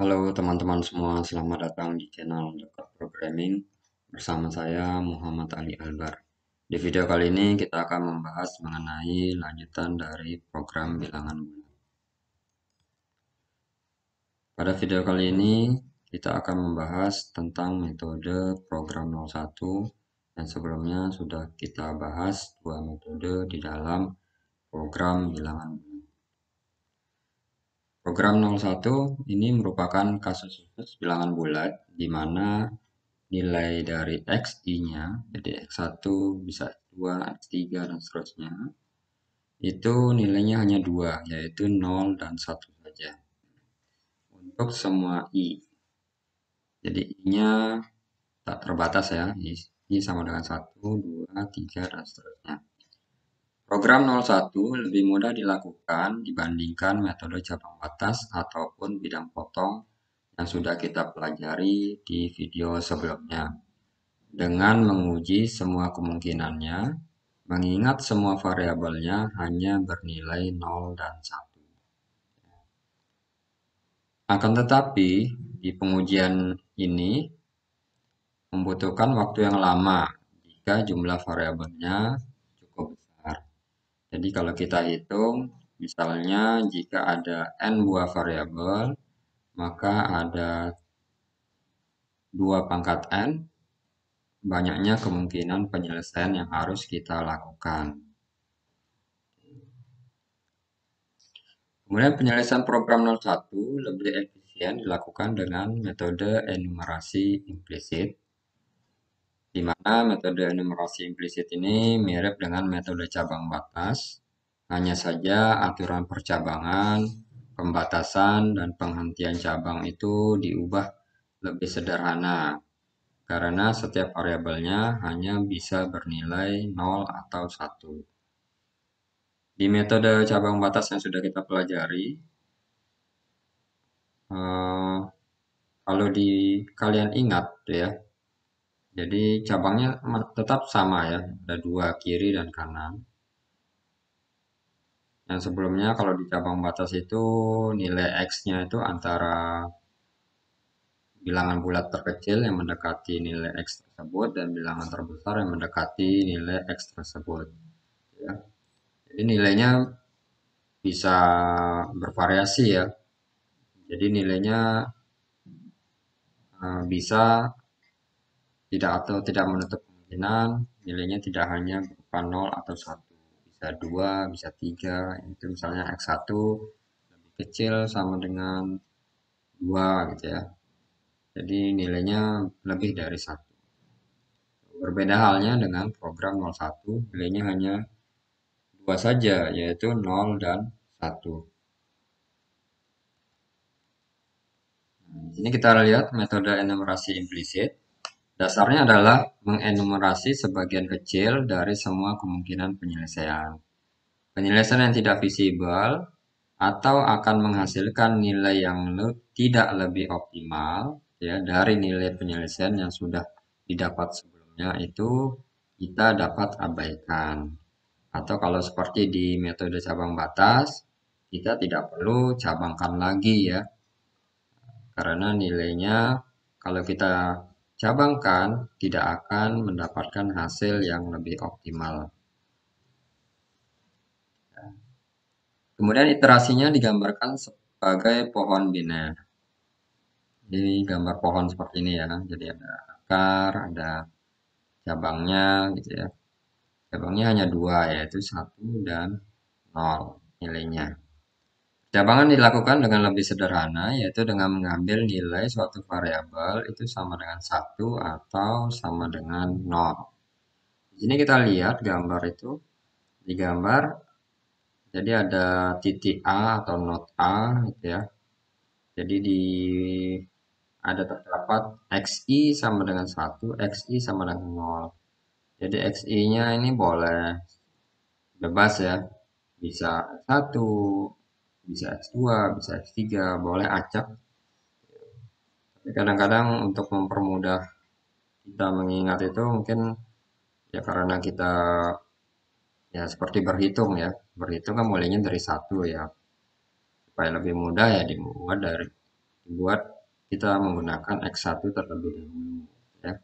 Halo teman-teman semua, selamat datang di channel Dekat Programming bersama saya Muhammad Ali Albar. Di video kali ini kita akan membahas mengenai lanjutan dari program bilangan bulan. Pada video kali ini kita akan membahas tentang metode program 01 dan sebelumnya sudah kita bahas dua metode di dalam program bilangan bulan. Program 01 ini merupakan kasus khusus bilangan bulat di mana nilai dari XI-nya, jadi X1 bisa 2 X3, dan seterusnya, itu nilainya hanya dua, yaitu 0 dan 1 saja. Untuk semua I, jadi I-nya tak terbatas ya, I, I sama dengan 1, 2, 3, dan seterusnya. Program 01 lebih mudah dilakukan dibandingkan metode cabang batas ataupun bidang potong yang sudah kita pelajari di video sebelumnya. Dengan menguji semua kemungkinannya, mengingat semua variabelnya hanya bernilai 0 dan 1. Akan tetapi, di pengujian ini membutuhkan waktu yang lama jika jumlah variabelnya jadi kalau kita hitung, misalnya jika ada n buah variabel, maka ada dua pangkat n, banyaknya kemungkinan penyelesaian yang harus kita lakukan. Kemudian penyelesaian program 01 lebih efisien dilakukan dengan metode enumerasi implisit di mana metode enumerasi implisit ini mirip dengan metode cabang batas, hanya saja aturan percabangan, pembatasan, dan penghentian cabang itu diubah lebih sederhana karena setiap variabelnya hanya bisa bernilai 0 atau 1. Di metode cabang batas yang sudah kita pelajari, eh, kalau di kalian ingat ya, jadi cabangnya tetap sama ya, ada dua kiri dan kanan. Yang sebelumnya kalau di cabang batas itu nilai X-nya itu antara bilangan bulat terkecil yang mendekati nilai X tersebut dan bilangan terbesar yang mendekati nilai X tersebut. Ya. Jadi nilainya bisa bervariasi ya. Jadi nilainya eh, bisa tidak atau tidak menutup kemungkinan nilainya tidak hanya berupa 0 atau 1. Bisa 2, bisa 3. Itu misalnya X1 lebih kecil sama dengan 2 gitu ya. Jadi nilainya lebih dari 1. Berbeda halnya dengan program 01, nilainya hanya dua saja, yaitu 0 dan 1. Nah, ini kita lihat metode enumerasi implisit. Dasarnya adalah mengenumerasi sebagian kecil dari semua kemungkinan penyelesaian. Penyelesaian yang tidak visible atau akan menghasilkan nilai yang le tidak lebih optimal ya dari nilai penyelesaian yang sudah didapat sebelumnya itu kita dapat abaikan. Atau kalau seperti di metode cabang batas, kita tidak perlu cabangkan lagi ya. Karena nilainya kalau kita Cabangkan tidak akan mendapatkan hasil yang lebih optimal. Kemudian iterasinya digambarkan sebagai pohon biner. Ini gambar pohon seperti ini ya. Jadi ada akar, ada cabangnya gitu ya. Cabangnya hanya dua yaitu satu dan nol nilainya. Cabangan dilakukan dengan lebih sederhana, yaitu dengan mengambil nilai suatu variabel itu sama dengan satu atau sama dengan nol. Di sini kita lihat gambar itu. Di gambar, jadi ada titik A atau not A gitu ya. Jadi di ada terdapat XI sama dengan satu, XI sama dengan nol. Jadi XI-nya ini boleh bebas ya. Bisa satu bisa X2, bisa X3, boleh acak. Tapi kadang-kadang untuk mempermudah kita mengingat itu mungkin ya karena kita ya seperti berhitung ya. Berhitung kan mulainya dari satu ya. Supaya lebih mudah ya dibuat dari dibuat kita menggunakan X1 terlebih dahulu ya.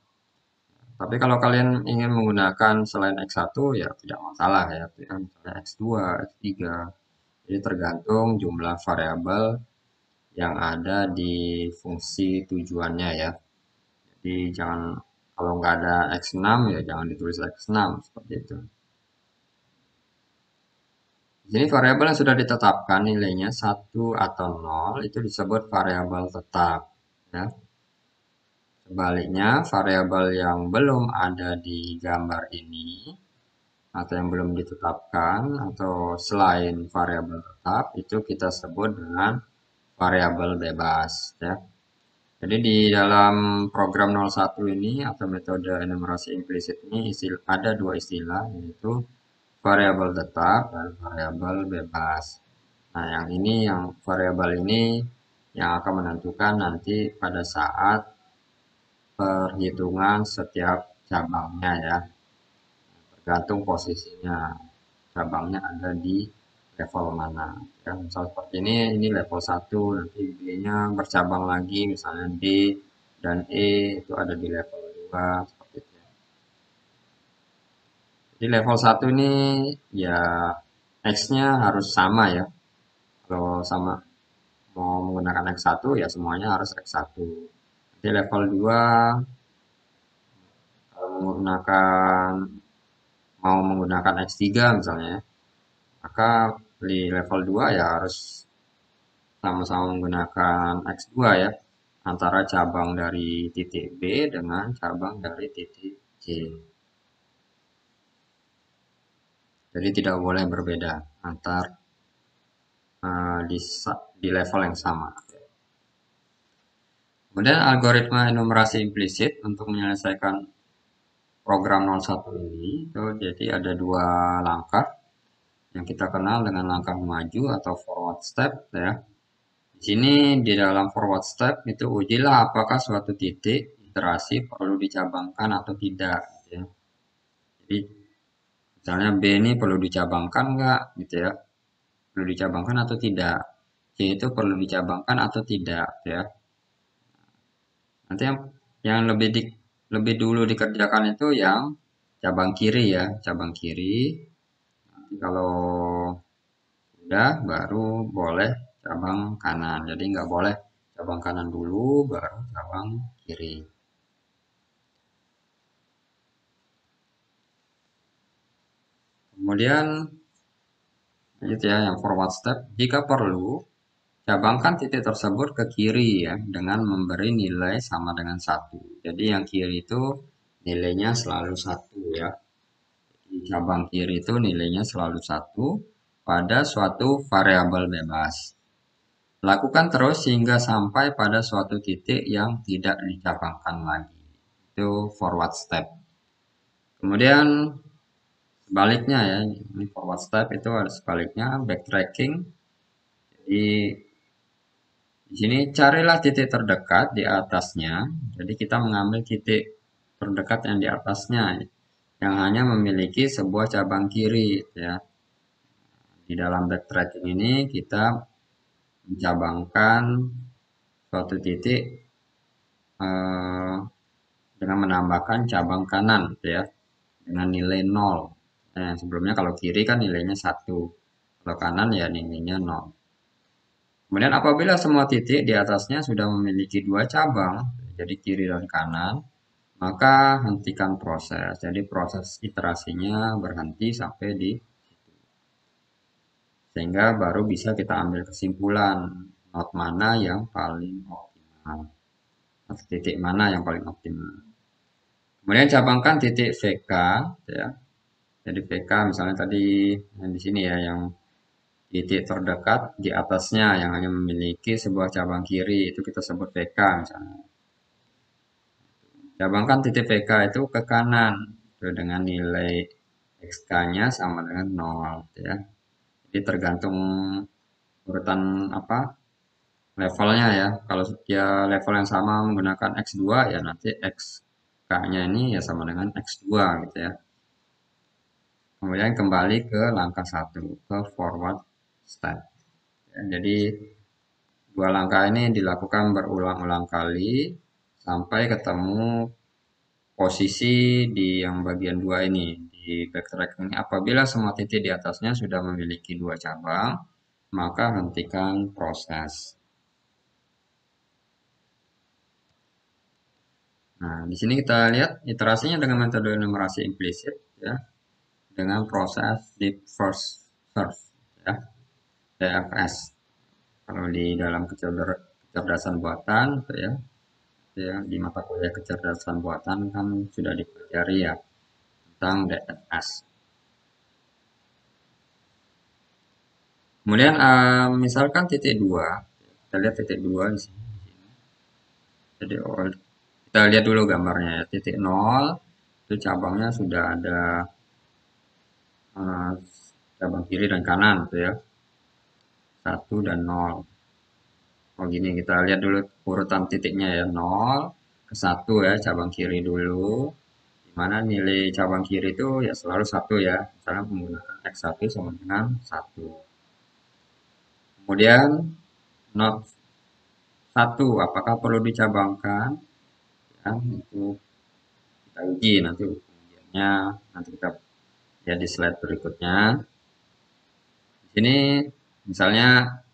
Tapi kalau kalian ingin menggunakan selain X1 ya tidak masalah ya, misalnya X2, X3 jadi tergantung jumlah variabel yang ada di fungsi tujuannya ya. Jadi jangan kalau nggak ada X6 ya jangan ditulis X6 seperti itu. Jadi variabel yang sudah ditetapkan nilainya 1 atau 0 itu disebut variabel tetap. Ya. Sebaliknya, variabel yang belum ada di gambar ini atau yang belum ditetapkan atau selain variabel tetap itu kita sebut dengan variabel bebas ya. Jadi di dalam program 01 ini atau metode enumerasi implisit ini istilah, ada dua istilah yaitu variabel tetap dan variabel bebas. Nah, yang ini yang variabel ini yang akan menentukan nanti pada saat perhitungan setiap cabangnya ya tergantung posisinya cabangnya ada di level mana ya misal seperti ini ini level 1 nanti b bercabang lagi misalnya B dan E itu ada di level 2 seperti itu di level 1 ini ya X-nya harus sama ya kalau sama mau menggunakan X1 ya semuanya harus X1 di level 2 menggunakan mau menggunakan X3 misalnya ya, maka di level 2 ya harus sama-sama menggunakan X2 ya antara cabang dari titik B dengan cabang dari titik C jadi tidak boleh berbeda antar uh, di, di level yang sama kemudian algoritma enumerasi implisit untuk menyelesaikan program 01 ini itu jadi ada dua langkah yang kita kenal dengan langkah maju atau forward step ya. Di sini di dalam forward step itu ujilah apakah suatu titik iterasi perlu dicabangkan atau tidak gitu ya. Jadi misalnya B ini perlu dicabangkan enggak gitu ya. Perlu dicabangkan atau tidak. C itu perlu dicabangkan atau tidak ya. Nanti yang yang lebih di, lebih dulu dikerjakan itu yang cabang kiri ya cabang kiri Nanti kalau udah baru boleh cabang kanan jadi nggak boleh cabang kanan dulu baru cabang kiri kemudian lanjut ya yang forward step jika perlu cabangkan titik tersebut ke kiri ya dengan memberi nilai sama dengan satu jadi yang kiri itu nilainya selalu satu ya di cabang kiri itu nilainya selalu satu pada suatu variabel bebas lakukan terus hingga sampai pada suatu titik yang tidak dicabangkan lagi itu forward step kemudian sebaliknya ya ini forward step itu harus sebaliknya backtracking jadi di sini carilah titik terdekat di atasnya. Jadi kita mengambil titik terdekat yang di atasnya yang hanya memiliki sebuah cabang kiri ya. Di dalam backtracking ini kita mencabangkan suatu titik eh, dengan menambahkan cabang kanan ya dengan nilai 0. Eh, nah, sebelumnya kalau kiri kan nilainya satu Kalau kanan ya nilainya 0. Kemudian apabila semua titik di atasnya sudah memiliki dua cabang, jadi kiri dan kanan, maka hentikan proses. Jadi proses iterasinya berhenti sampai di situ. Sehingga baru bisa kita ambil kesimpulan not mana yang paling optimal. Atau titik mana yang paling optimal. Kemudian cabangkan titik VK ya. Jadi VK misalnya tadi yang di sini ya yang titik terdekat di atasnya yang hanya memiliki sebuah cabang kiri itu kita sebut PK misalnya. Cabangkan titik PK itu ke kanan itu dengan nilai XK-nya sama dengan 0 gitu ya. Jadi tergantung urutan apa levelnya ya. Kalau ya level yang sama menggunakan X2 ya nanti XK-nya ini ya sama dengan X2 gitu ya. Kemudian kembali ke langkah satu ke forward start. Ya, jadi dua langkah ini dilakukan berulang-ulang kali sampai ketemu posisi di yang bagian dua ini di backtracking. Apabila semua titik di atasnya sudah memiliki dua cabang, maka hentikan proses. Nah, di sini kita lihat iterasinya dengan metode numerasi implisit ya dengan proses deep first search ya. TFS kalau di dalam kecerdasan buatan ya ya di mata kuliah kecerdasan buatan kan sudah dipelajari ya tentang DFS kemudian eh, misalkan titik dua kita lihat titik dua di sini jadi oh, kita lihat dulu gambarnya ya titik nol itu cabangnya sudah ada uh, cabang kiri dan kanan gitu ya 1 dan 0. Oh gini, kita lihat dulu urutan titiknya ya, 0 ke 1 ya, cabang kiri dulu. Dimana nilai cabang kiri itu ya selalu 1 ya, misalnya menggunakan X1 sama dengan 1. Kemudian, not 1, apakah perlu dicabangkan? Ya, itu kita uji nanti ujiannya, nanti kita ya di slide berikutnya. Di sini misalnya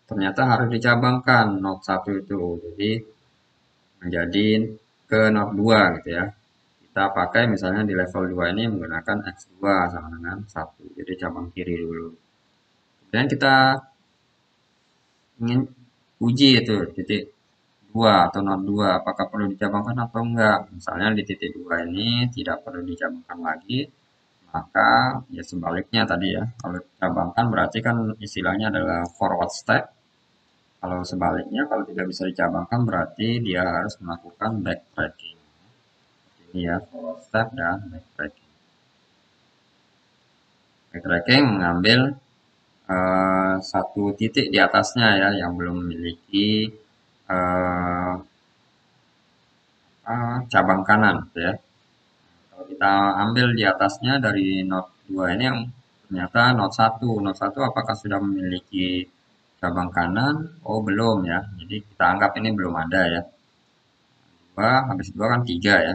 ternyata harus dicabangkan not 1 itu jadi menjadi ke not 2 gitu ya kita pakai misalnya di level 2 ini menggunakan X2 sama dengan 1 jadi cabang kiri dulu kemudian kita ingin uji itu titik 2 atau not 2 apakah perlu dicabangkan atau enggak misalnya di titik 2 ini tidak perlu dicabangkan lagi maka ya sebaliknya tadi ya kalau dicabangkan berarti kan istilahnya adalah forward step kalau sebaliknya kalau tidak bisa dicabangkan berarti dia harus melakukan backtracking ini ya forward step dan backtracking backtracking mengambil uh, eh, satu titik di atasnya ya yang belum memiliki uh, uh, cabang kanan gitu ya kita ambil di atasnya dari node 2 ini yang ternyata node 1. Node 1 apakah sudah memiliki cabang kanan? Oh, belum ya. Jadi kita anggap ini belum ada ya. 2, habis 2 kan 3 ya.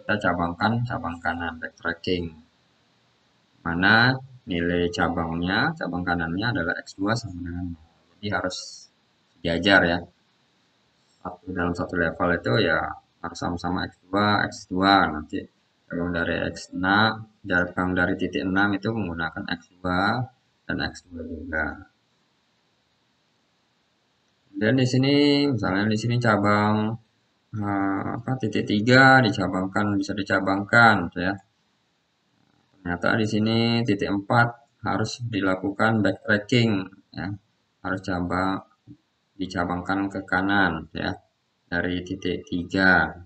Kita cabangkan cabang kanan, backtracking. Mana nilai cabangnya, cabang kanannya adalah X2 sama dengan Jadi harus sejajar ya. Satu dalam satu level itu ya harus sama-sama X2, X2 nanti peluang dari X6 jarak peluang dari titik 6 itu menggunakan X2 dan X2 juga dan di sini misalnya di sini cabang uh, apa titik 3 dicabangkan bisa dicabangkan gitu ya ternyata di sini titik 4 harus dilakukan backtracking ya harus cabang dicabangkan ke kanan gitu ya dari titik 3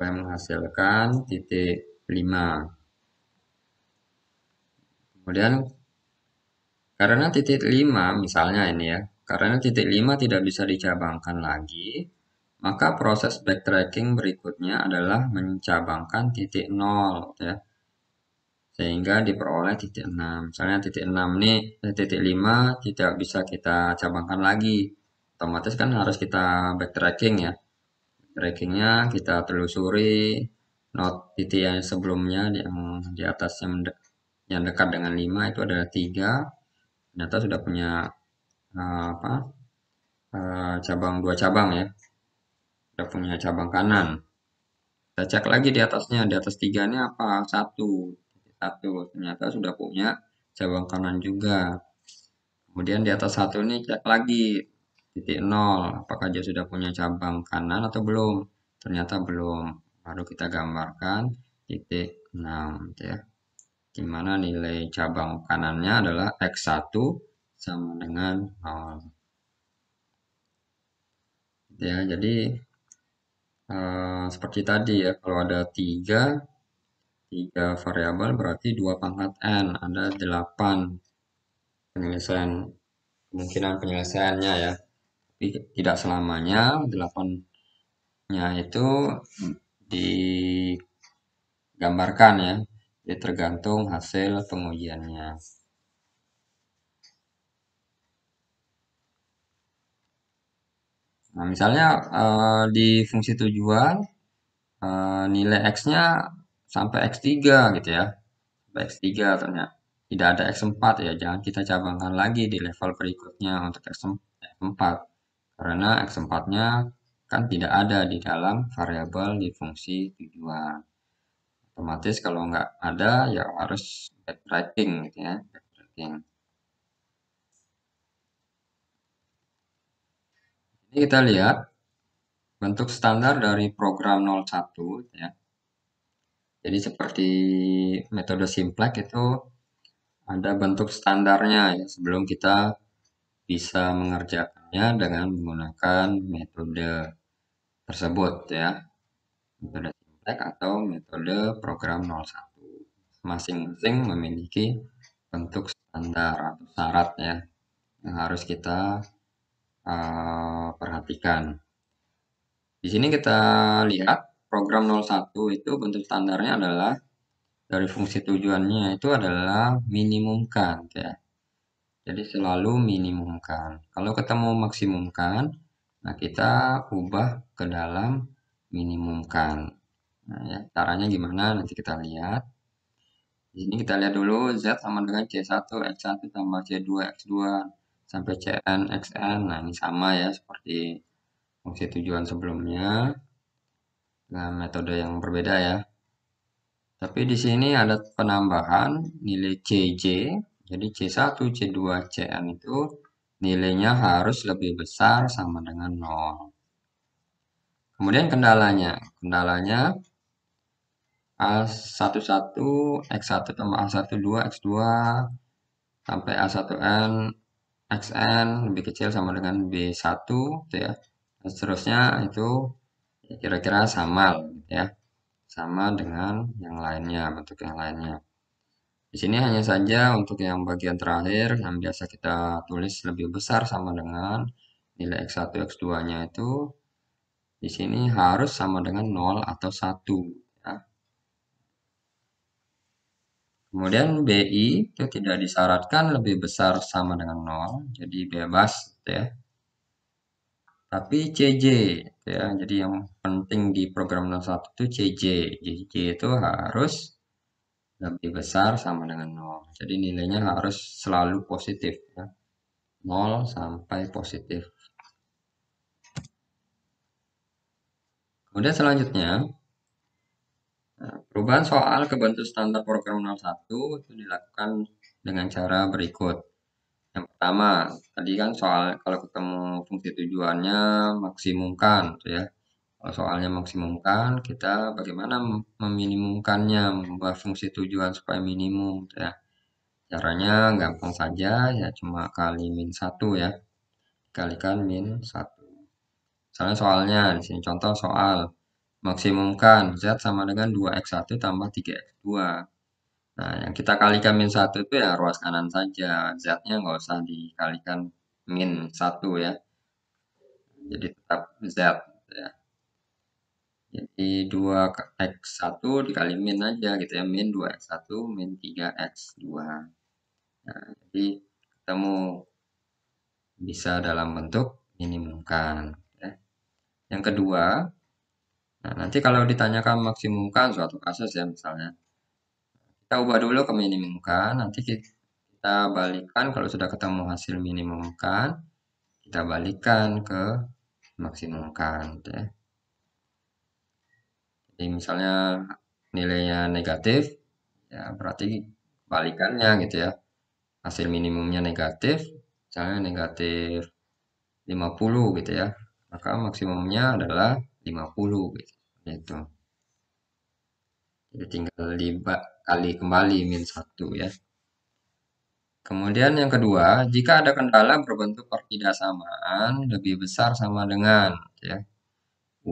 supaya menghasilkan titik 5 kemudian karena titik 5 misalnya ini ya karena titik 5 tidak bisa dicabangkan lagi maka proses backtracking berikutnya adalah mencabangkan titik 0 ya sehingga diperoleh titik 6 misalnya titik 6 ini eh, titik 5 tidak bisa kita cabangkan lagi otomatis kan harus kita backtracking ya trackingnya kita telusuri not titik yang sebelumnya yang di atas yang, dekat dengan 5 itu adalah 3 ternyata sudah punya uh, apa uh, cabang dua cabang ya sudah punya cabang kanan kita cek lagi di atasnya di atas ini apa satu satu ternyata sudah punya cabang kanan juga kemudian di atas satu ini cek lagi titik nol apakah dia sudah punya cabang kanan atau belum ternyata belum baru kita gambarkan titik 6 gitu ya dimana nilai cabang kanannya adalah X1 sama dengan 0 gitu ya jadi eh, seperti tadi ya kalau ada tiga tiga variabel berarti dua pangkat n ada 8 penyelesaian kemungkinan penyelesaiannya ya tidak selamanya 8 nya itu digambarkan ya jadi tergantung hasil pengujiannya nah misalnya eh, di fungsi tujuan eh, nilai x nya sampai x3 gitu ya sampai x3 ternyata tidak ada x4 ya jangan kita cabangkan lagi di level berikutnya untuk x4 karena x4-nya kan tidak ada di dalam variabel di fungsi tujuan. Otomatis kalau nggak ada ya harus backtracking gitu ya, backtracking. Ini kita lihat bentuk standar dari program 01 gitu ya. Jadi seperti metode simplex itu ada bentuk standarnya ya sebelum kita bisa mengerjakan ya dengan menggunakan metode tersebut ya metode sintek atau metode program 01 masing-masing memiliki bentuk standar atau syarat ya yang harus kita uh, perhatikan di sini kita lihat program 01 itu bentuk standarnya adalah dari fungsi tujuannya itu adalah minimumkan ya jadi selalu minimumkan. Kalau ketemu maksimumkan, nah kita ubah ke dalam minimumkan. Nah, ya, caranya gimana nanti kita lihat. Di sini kita lihat dulu Z sama dengan C1, X1 tambah C2, X2 sampai Cn, Xn. Nah, ini sama ya seperti fungsi tujuan sebelumnya. dengan metode yang berbeda ya. Tapi di sini ada penambahan nilai CJ jadi C1, C2, Cn itu nilainya harus lebih besar sama dengan 0. Kemudian kendalanya, kendalanya A11, X1 A12, X2 sampai A1N, Xn lebih kecil sama dengan B1 gitu ya. Dan seterusnya itu kira-kira sama gitu ya. Sama dengan yang lainnya, bentuk yang lainnya. Di sini hanya saja untuk yang bagian terakhir yang biasa kita tulis lebih besar sama dengan nilai X1, X2-nya itu di sini harus sama dengan 0 atau 1. Ya. Kemudian BI itu tidak disyaratkan lebih besar sama dengan 0, jadi bebas gitu ya. Tapi CJ, gitu ya, jadi yang penting di program 01 itu CJ. CJ itu harus lebih besar sama dengan 0 jadi nilainya harus selalu positif ya. 0 sampai positif kemudian selanjutnya eh, perubahan soal ke standar program 01 itu dilakukan dengan cara berikut yang pertama, tadi kan soal kalau ketemu fungsi tujuannya maksimumkan, gitu ya soalnya maksimumkan kita bagaimana meminimumkannya membuat fungsi tujuan supaya minimum ya caranya gampang saja ya cuma kali min satu ya kalikan min satu misalnya soalnya di sini contoh soal maksimumkan z sama dengan 2x1 tambah 3x2 nah yang kita kalikan min satu itu ya ruas kanan saja z nya nggak usah dikalikan min satu ya jadi tetap z ya jadi 2x1 eh, dikali min aja gitu ya. Min 2x1 min 3x2. Nah, jadi ketemu bisa dalam bentuk minimumkan. Ya. Yang kedua, nah nanti kalau ditanyakan maksimumkan suatu kasus ya misalnya. Kita ubah dulu ke minimumkan, nanti kita balikan kalau sudah ketemu hasil minimumkan, kita balikan ke maksimumkan. Gitu ya. Jadi misalnya nilainya negatif, ya berarti balikannya gitu ya. Hasil minimumnya negatif, misalnya negatif 50 gitu ya. Maka maksimumnya adalah 50 gitu. gitu. Jadi tinggal kali kembali min 1 ya. Kemudian yang kedua, jika ada kendala berbentuk pertidaksamaan lebih besar sama dengan gitu ya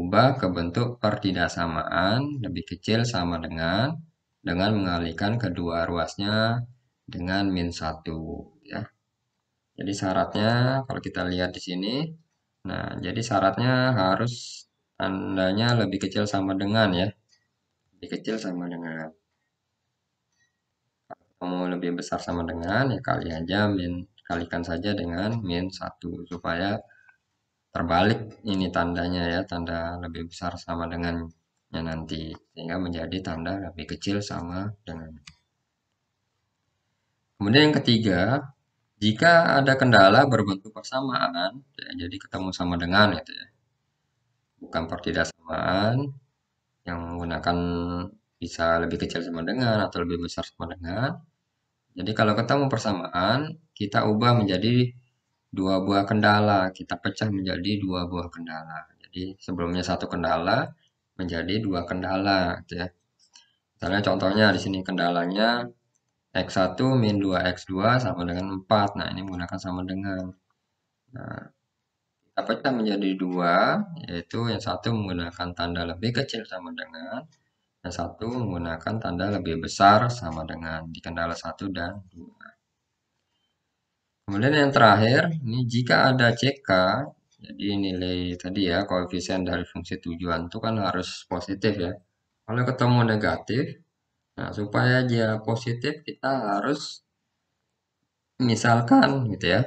Ubah ke bentuk pertidaksamaan lebih kecil sama dengan dengan mengalihkan kedua ruasnya dengan min 1 ya. Jadi syaratnya kalau kita lihat di sini nah jadi syaratnya harus tandanya lebih kecil sama dengan ya. Lebih kecil sama dengan mau lebih besar sama dengan ya kali aja min kalikan saja dengan min 1 supaya terbalik ini tandanya ya tanda lebih besar sama dengannya nanti sehingga menjadi tanda lebih kecil sama dengan kemudian yang ketiga jika ada kendala berbentuk persamaan ya, jadi ketemu sama dengan itu ya bukan pertidaksamaan yang menggunakan bisa lebih kecil sama dengan atau lebih besar sama dengan jadi kalau ketemu persamaan kita ubah menjadi dua buah kendala kita pecah menjadi dua buah kendala jadi sebelumnya satu kendala menjadi dua kendala gitu ya misalnya contohnya di sini kendalanya X1 min 2X2 sama dengan 4 nah ini menggunakan sama dengan nah, kita pecah menjadi dua yaitu yang satu menggunakan tanda lebih kecil sama dengan yang satu menggunakan tanda lebih besar sama dengan di kendala satu dan 2 Kemudian yang terakhir, ini jika ada CK, jadi nilai tadi ya, koefisien dari fungsi tujuan itu kan harus positif ya. Kalau ketemu negatif, nah supaya dia positif kita harus misalkan gitu ya.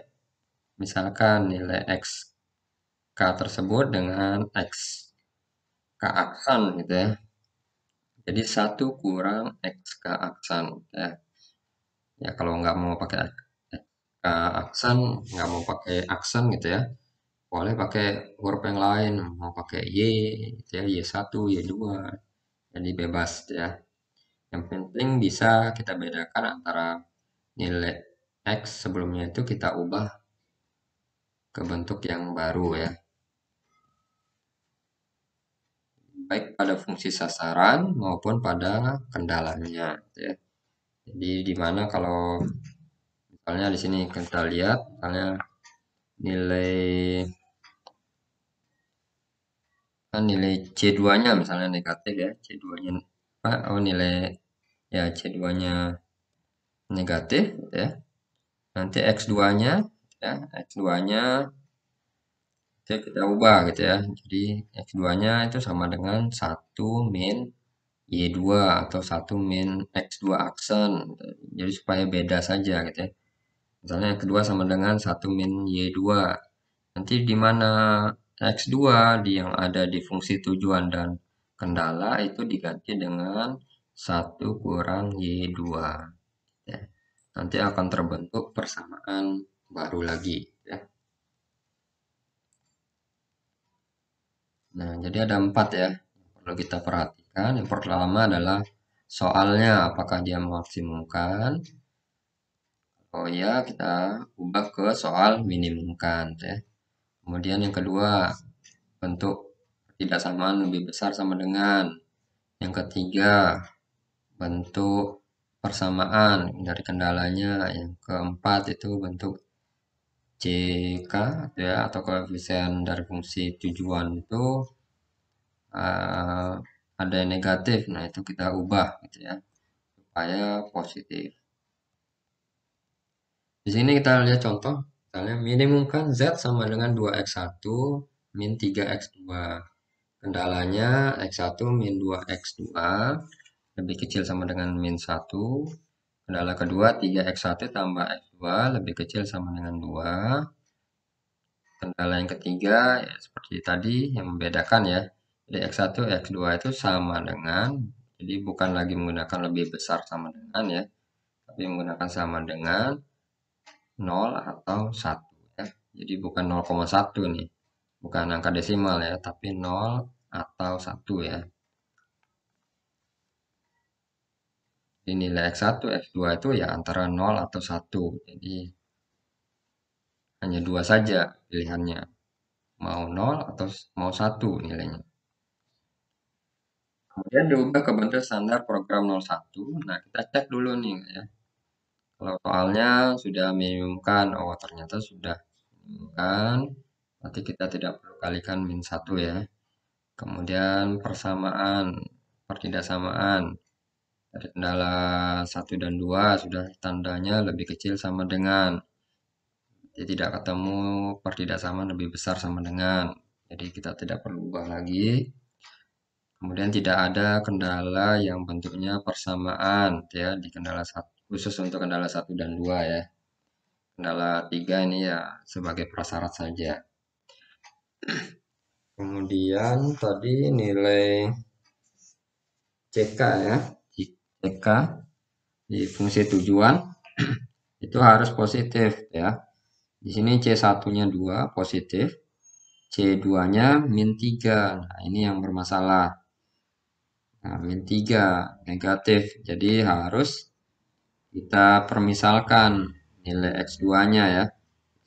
Misalkan nilai X K tersebut dengan X K aksan gitu ya. Jadi satu kurang X K aksan ya. Ya kalau nggak mau pakai uh, aksen nggak mau pakai aksen gitu ya boleh pakai huruf yang lain mau pakai y gitu ya y satu, y dua, jadi bebas gitu ya yang penting bisa kita bedakan antara nilai x sebelumnya itu kita ubah ke bentuk yang baru ya baik pada fungsi sasaran maupun pada kendalanya gitu ya. jadi dimana kalau misalnya di sini kita lihat misalnya nilai kan nilai C2 nya misalnya negatif ya C2 nya apa oh nilai ya C2 nya negatif gitu ya nanti X2 nya ya X2 nya ya kita ubah gitu ya jadi X2 nya itu sama dengan 1 min Y2 atau 1 min X2 aksen jadi supaya beda saja gitu ya Misalnya yang kedua sama dengan 1 min Y2. Nanti di mana X2 di yang ada di fungsi tujuan dan kendala itu diganti dengan 1 kurang Y2. Ya. Nanti akan terbentuk persamaan baru lagi. Ya. Nah, jadi ada empat ya perlu kita perhatikan. Yang pertama adalah soalnya apakah dia memaksimumkan. Oh ya, kita ubah ke soal minimumkan ya. Kemudian yang kedua, bentuk tidak ketidaksamaan lebih besar sama dengan. Yang ketiga, bentuk persamaan dari kendalanya. Yang keempat itu bentuk CK ya atau koefisien dari fungsi tujuan itu uh, ada yang negatif. Nah, itu kita ubah gitu ya supaya positif. Di sini kita lihat contoh, misalnya minimumkan Z sama dengan 2X1 min 3X2. Kendalanya X1 min 2X2 lebih kecil sama dengan min 1. Kendala kedua 3X1 tambah X2 lebih kecil sama dengan 2 kendala yang ketiga ya seperti tadi yang membedakan ya jadi X1 X2 itu sama dengan jadi bukan lagi menggunakan lebih besar sama dengan ya tapi menggunakan sama dengan 0 atau 1 ya. Jadi bukan 0,1 nih. Bukan angka desimal ya, tapi 0 atau 1 ya. Ini nilai X1, X2 itu ya antara 0 atau 1. Jadi hanya dua saja pilihannya. Mau 0 atau mau 1 nilainya. Kemudian diubah ke bentuk standar program 01. Nah, kita cek dulu nih ya kalau soalnya sudah minimumkan oh ternyata sudah minimumkan Nanti kita tidak perlu kalikan min 1 ya kemudian persamaan pertidaksamaan dari kendala 1 dan 2 sudah tandanya lebih kecil sama dengan jadi tidak ketemu pertidaksamaan lebih besar sama dengan jadi kita tidak perlu ubah lagi kemudian tidak ada kendala yang bentuknya persamaan ya di kendala 1 khusus untuk kendala 1 dan 2 ya. Kendala 3 ini ya sebagai prasyarat saja. Kemudian tadi nilai CK ya, CK di fungsi tujuan itu harus positif ya. Di sini C1-nya 2 positif, C2-nya min 3. Nah, ini yang bermasalah. Nah, min 3 negatif. Jadi harus kita permisalkan nilai X2-nya ya.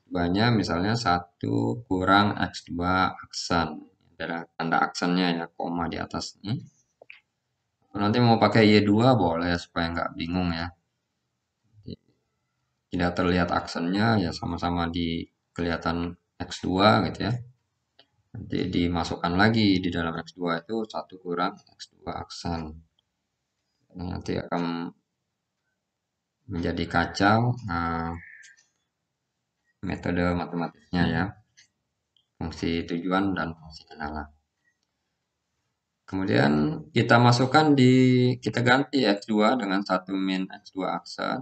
X2-nya misalnya 1 kurang X2 aksen. Ada tanda aksennya ya, koma di atas ini. Nanti mau pakai Y2 boleh supaya nggak bingung ya. Tidak terlihat aksennya ya sama-sama di kelihatan X2 gitu ya. Nanti dimasukkan lagi di dalam X2 itu 1 kurang X2 aksen. Nanti akan menjadi kacau uh, metode matematisnya ya fungsi tujuan dan fungsi kendala kemudian kita masukkan di kita ganti X2 dengan satu min X2 aksa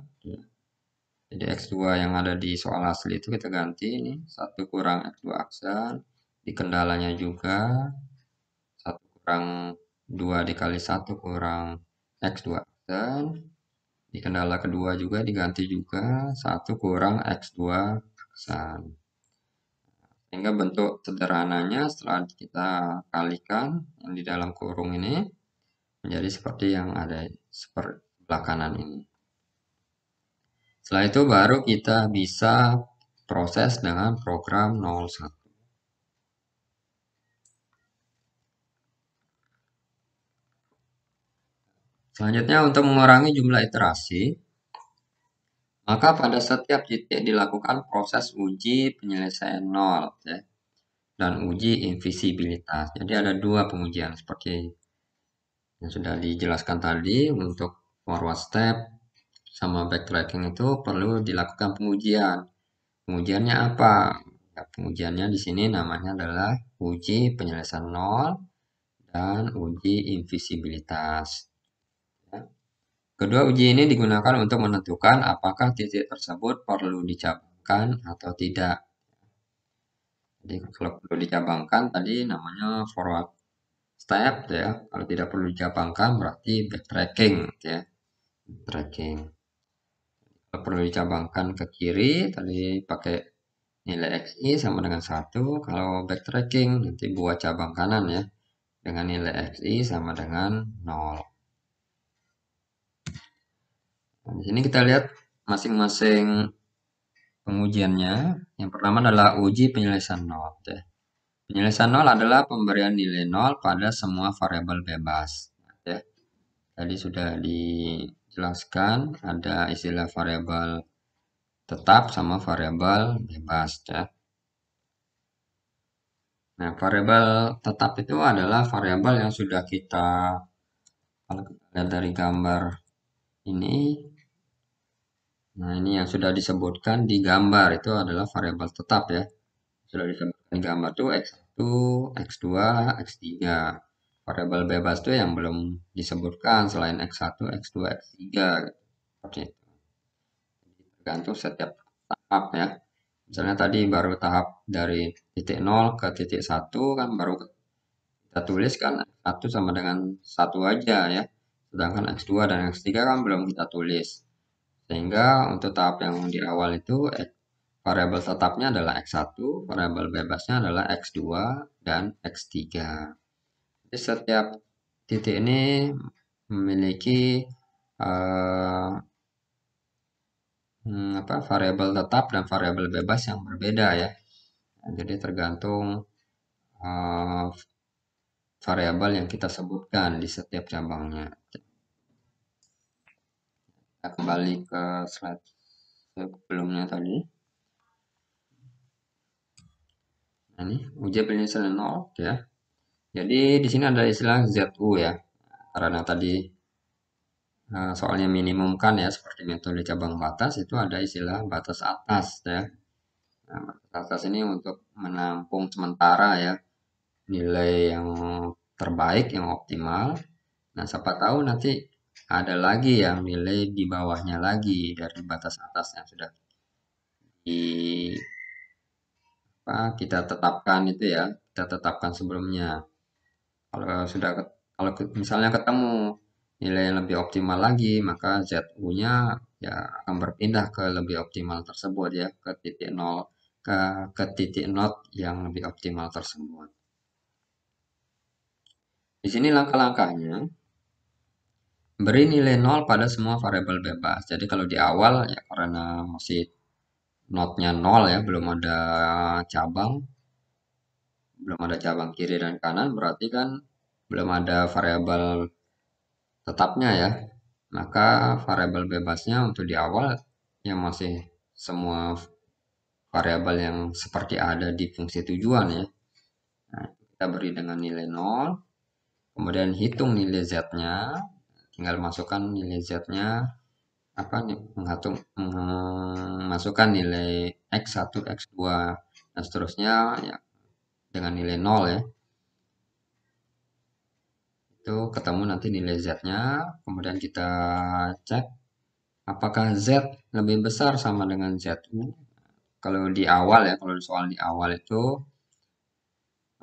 jadi X2 yang ada di soal asli itu kita ganti ini satu kurang X2 aksa di kendalanya juga satu kurang 2 dikali satu kurang X2 aksen di kendala kedua juga diganti juga satu kurang X2 pesan. Sehingga bentuk sederhananya setelah kita kalikan yang di dalam kurung ini menjadi seperti yang ada seperti belakangan ini. Setelah itu baru kita bisa proses dengan program 01. Selanjutnya untuk mengurangi jumlah iterasi, maka pada setiap titik dilakukan proses uji penyelesaian nol ya, dan uji invisibilitas. Jadi ada dua pengujian seperti yang sudah dijelaskan tadi untuk forward step sama backtracking itu perlu dilakukan pengujian. Pengujiannya apa? Ya, pengujiannya di sini namanya adalah uji penyelesaian nol dan uji invisibilitas. Kedua uji ini digunakan untuk menentukan apakah titik tersebut perlu dicabangkan atau tidak. Jadi kalau perlu dicabangkan tadi namanya forward step ya. Kalau tidak perlu dicabangkan berarti backtracking ya. Tracking. Kalau perlu dicabangkan ke kiri tadi pakai nilai XI sama dengan satu. Kalau backtracking nanti buat cabang kanan ya dengan nilai XI sama dengan 0. Nah, di sini kita lihat masing-masing pengujiannya. Yang pertama adalah uji penyelesaian nol. Penyelesaian nol adalah pemberian nilai nol pada semua variabel bebas. Tadi sudah dijelaskan ada istilah variabel tetap sama variabel bebas. Ya. Nah, variabel tetap itu adalah variabel yang sudah kita lihat dari gambar ini Nah, ini yang sudah disebutkan di gambar itu adalah variabel tetap ya. Sudah disebutkan di gambar itu X1, X2, X3. Variabel bebas itu yang belum disebutkan selain X1, X2, X3 Jadi tergantung setiap tahap ya. Misalnya tadi baru tahap dari titik 0 ke titik 1 kan baru kita tuliskan X1 sama dengan 1 aja ya. Sedangkan X2 dan X3 kan belum kita tulis. Sehingga untuk tahap yang di awal itu eh, variabel tetapnya adalah X1, variabel bebasnya adalah X2 dan X3. Jadi setiap titik ini memiliki uh, variabel tetap dan variabel bebas yang berbeda ya. Jadi tergantung uh, variabel yang kita sebutkan di setiap cabangnya kita kembali ke slide sebelumnya tadi nah ini uji penyelesaian 0 ya jadi di sini ada istilah ZU ya karena tadi eh, soalnya minimum kan ya seperti metode cabang batas itu ada istilah batas atas ya. Nah, batas atas ini untuk menampung sementara ya nilai yang terbaik yang optimal. Nah siapa tahu nanti ada lagi yang nilai di bawahnya lagi dari batas atas yang sudah di apa kita tetapkan itu ya kita tetapkan sebelumnya kalau sudah kalau misalnya ketemu nilai yang lebih optimal lagi maka ZU nya ya akan berpindah ke lebih optimal tersebut ya ke titik nol ke, ke titik not yang lebih optimal tersebut di sini langkah-langkahnya Beri nilai nol pada semua variabel bebas. Jadi kalau di awal ya karena masih notnya nol ya, belum ada cabang. Belum ada cabang kiri dan kanan berarti kan belum ada variabel tetapnya ya. Maka variabel bebasnya untuk di awal yang masih semua variabel yang seperti ada di fungsi tujuan ya. Nah, kita beri dengan nilai nol. Kemudian hitung nilai z-nya tinggal masukkan nilai Z-nya apa nih menghitung memasukkan nilai X1, X2 dan seterusnya ya dengan nilai 0 ya. Itu ketemu nanti nilai Z-nya, kemudian kita cek apakah Z lebih besar sama dengan z u, Kalau di awal ya, kalau soal di awal itu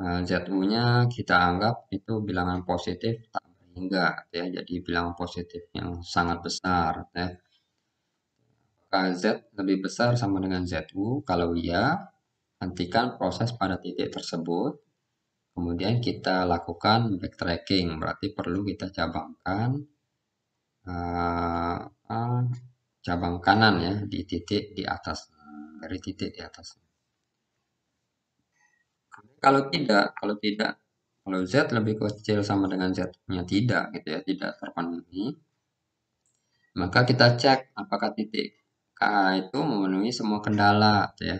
eh, z u nya kita anggap itu bilangan positif tak enggak ya jadi bilangan positif yang sangat besar ya apakah Z lebih besar sama dengan ZU? Kalau iya, hentikan proses pada titik tersebut. Kemudian kita lakukan backtracking, berarti perlu kita cabangkan uh, uh, cabang kanan ya di titik di atas dari titik di atas. Kalau tidak, kalau tidak kalau Z lebih kecil sama dengan Z-nya tidak gitu ya, tidak terpenuhi. Maka kita cek apakah titik K itu memenuhi semua kendala gitu ya.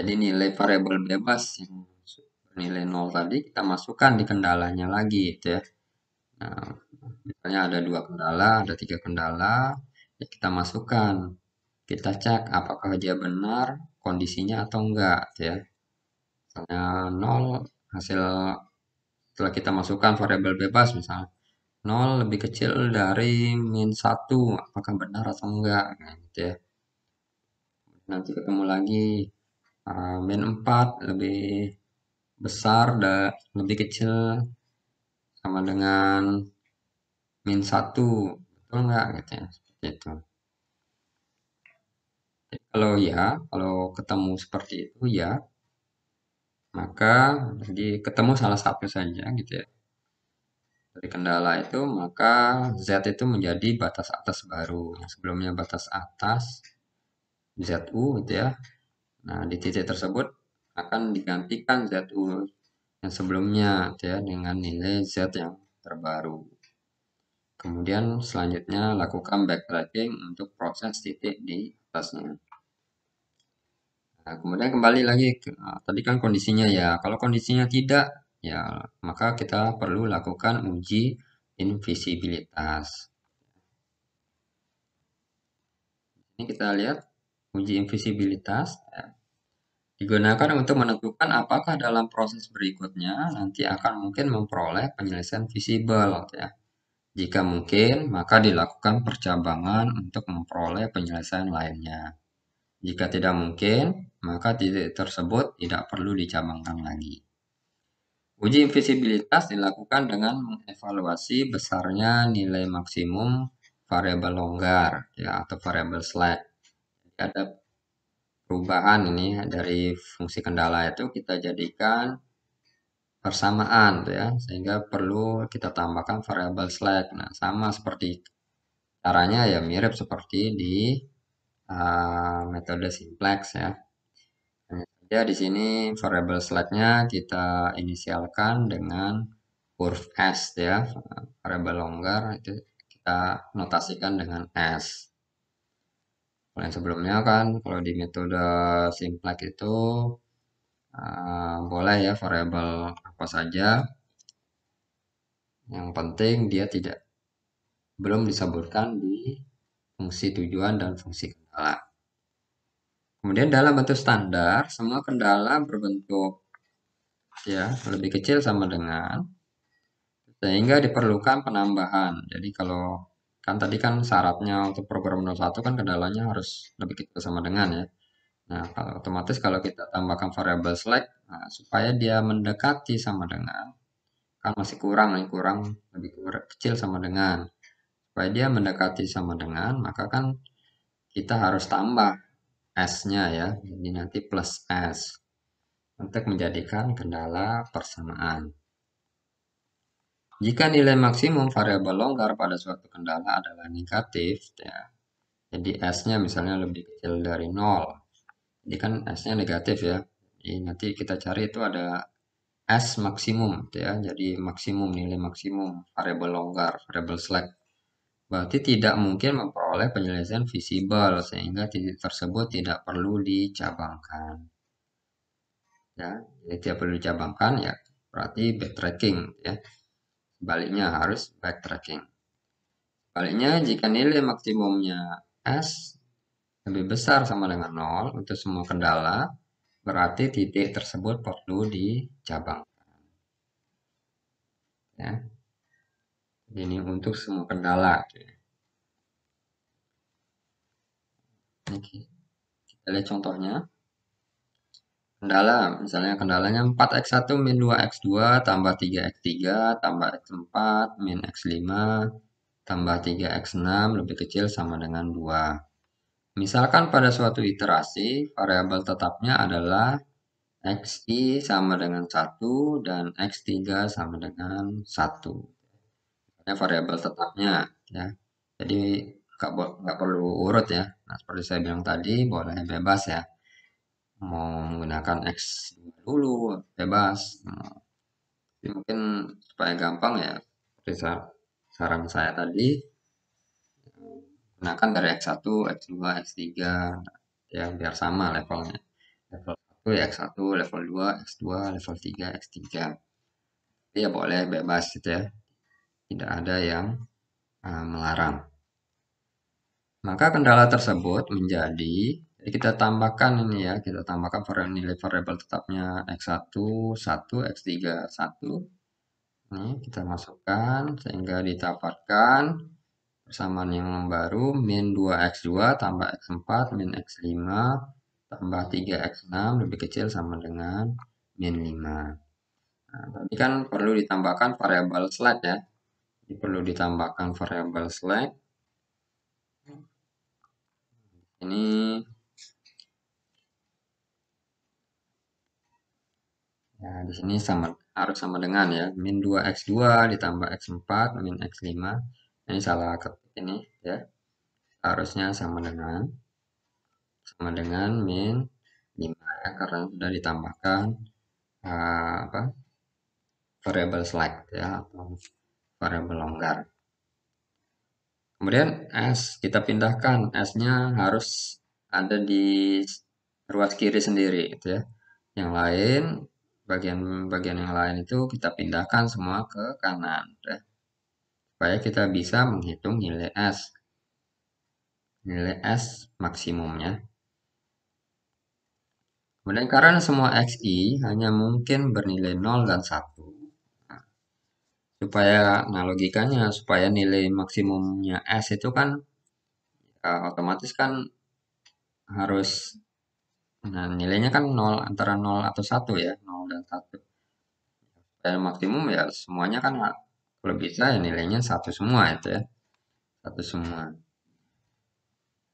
Jadi nilai variabel bebas yang nilai nol tadi kita masukkan di kendalanya lagi gitu ya. Nah, misalnya ada dua kendala, ada tiga kendala, ya kita masukkan. Kita cek apakah dia benar kondisinya atau enggak gitu ya. Misalnya 0 hasil setelah kita masukkan variabel bebas misalnya 0 lebih kecil dari min 1 apakah benar atau enggak nah, gitu ya nanti ketemu lagi uh, min 4 lebih besar dan lebih kecil sama dengan min 1 betul enggak gitu ya seperti itu kalau ya kalau ketemu seperti itu ya maka bagi ketemu salah satu saja gitu ya dari kendala itu maka Z itu menjadi batas atas baru yang sebelumnya batas atas ZU gitu ya nah di titik tersebut akan digantikan ZU yang sebelumnya gitu ya dengan nilai Z yang terbaru kemudian selanjutnya lakukan backtracking untuk proses titik di atasnya Nah, kemudian kembali lagi ah, tadi kan kondisinya ya. Kalau kondisinya tidak ya maka kita perlu lakukan uji invisibilitas. Ini kita lihat uji invisibilitas ya. digunakan untuk menentukan apakah dalam proses berikutnya nanti akan mungkin memperoleh penyelesaian visible ya. Jika mungkin, maka dilakukan percabangan untuk memperoleh penyelesaian lainnya. Jika tidak mungkin, maka titik tersebut tidak perlu dicabangkan lagi. Uji invisibilitas dilakukan dengan mengevaluasi besarnya nilai maksimum variabel longgar ya atau variabel slack. Jadi ada perubahan ini dari fungsi kendala itu kita jadikan persamaan ya sehingga perlu kita tambahkan variabel slack. Nah, sama seperti caranya ya mirip seperti di Eh, metode simplex ya. Ya di sini variable slide-nya kita inisialkan dengan huruf S ya. Variable longgar itu kita notasikan dengan S. Kalau yang sebelumnya kan kalau di metode simplex itu uh, boleh ya variable apa saja. Yang penting dia tidak belum disebutkan di fungsi tujuan dan fungsi kendala. Kemudian dalam bentuk standar, semua kendala berbentuk ya lebih kecil sama dengan sehingga diperlukan penambahan. Jadi kalau kan tadi kan syaratnya untuk program 01 kan kendalanya harus lebih kecil sama dengan ya. Nah, kalau otomatis kalau kita tambahkan variabel select nah, supaya dia mendekati sama dengan kan masih kurang nih kurang lebih kecil sama dengan supaya dia mendekati sama dengan maka kan kita harus tambah S-nya ya. Jadi nanti plus S untuk menjadikan kendala persamaan. Jika nilai maksimum variabel longgar pada suatu kendala adalah negatif, ya, jadi S-nya misalnya lebih kecil dari 0. Jadi kan S-nya negatif ya. Jadi nanti kita cari itu ada S maksimum, ya. jadi maksimum nilai maksimum variabel longgar, variabel slack. Berarti tidak mungkin memperoleh penyelesaian visible sehingga titik tersebut tidak perlu dicabangkan. Ya, jadi tidak perlu dicabangkan ya berarti backtracking ya. Sebaliknya harus backtracking. Sebaliknya jika nilai maksimumnya S lebih besar sama dengan nol untuk semua kendala, berarti titik tersebut perlu dicabangkan. Ya ini untuk semua kendala oke kita lihat contohnya kendala misalnya kendalanya 4x1 min 2x2 tambah 3x3 tambah x4 min x5 tambah 3x6 lebih kecil sama dengan 2 misalkan pada suatu iterasi variabel tetapnya adalah xi sama dengan 1 dan x3 sama dengan 1 ya, variabel tetapnya ya jadi nggak perlu urut ya nah seperti saya bilang tadi boleh bebas ya mau menggunakan x dulu bebas nah, mungkin supaya gampang ya seperti saran saya tadi gunakan dari x1 x2 x3 ya biar sama levelnya level 1 ya x1 level 2 x2 level 3 x3 ya boleh bebas gitu ya tidak ada yang uh, melarang. Maka kendala tersebut menjadi jadi kita tambahkan ini ya, kita tambahkan variable nilai variabel tetapnya x1 1 x3 1. Ini kita masukkan sehingga didapatkan persamaan yang baru min 2x2 tambah x4 min x5 tambah 3x6 lebih kecil sama dengan min 5. Nah, tadi kan perlu ditambahkan variabel slide ya, perlu ditambahkan variabel select ini ya di sini sama harus sama dengan ya min 2x2 ditambah x4 min x5 ini salah ketik ini ya harusnya sama dengan sama dengan min 5 ya karena sudah ditambahkan uh, apa variable select ya atau variabel longgar. Kemudian S kita pindahkan, S-nya harus ada di ruas kiri sendiri gitu ya. Yang lain bagian-bagian yang lain itu kita pindahkan semua ke kanan gitu ya. supaya kita bisa menghitung nilai S nilai S maksimumnya kemudian karena semua XI hanya mungkin bernilai 0 dan 1 supaya nah logikanya supaya nilai maksimumnya S itu kan uh, otomatis kan harus nah nilainya kan 0 antara 0 atau 1 ya 0 dan 1 dan maksimum ya semuanya kan kalau bisa ya nilainya satu semua itu ya satu semua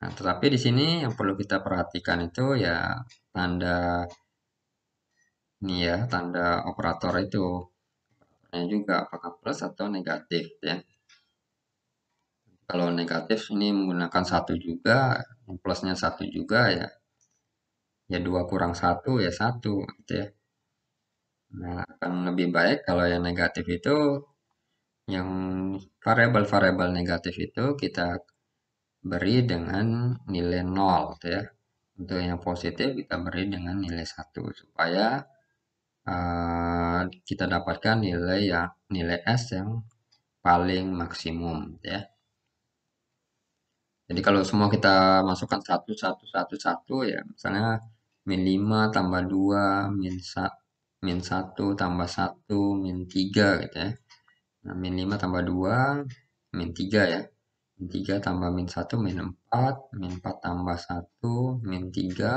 nah tetapi di sini yang perlu kita perhatikan itu ya tanda ini ya tanda operator itu outputnya juga apakah plus atau negatif ya kalau negatif ini menggunakan satu juga plusnya satu juga ya ya dua kurang satu ya satu gitu ya nah akan lebih baik kalau yang negatif itu yang variabel-variabel negatif itu kita beri dengan nilai nol gitu ya. Untuk yang positif kita beri dengan nilai satu supaya uh, kita dapatkan nilai ya nilai S yang paling maksimum ya. Jadi kalau semua kita masukkan satu satu satu satu ya misalnya min 5 tambah 2 min, sa min 1 tambah 1 min 3 gitu ya. Nah, min 5 tambah 2 min 3 ya. Min 3 tambah min 1 min 4, min 4 tambah 1 min 3,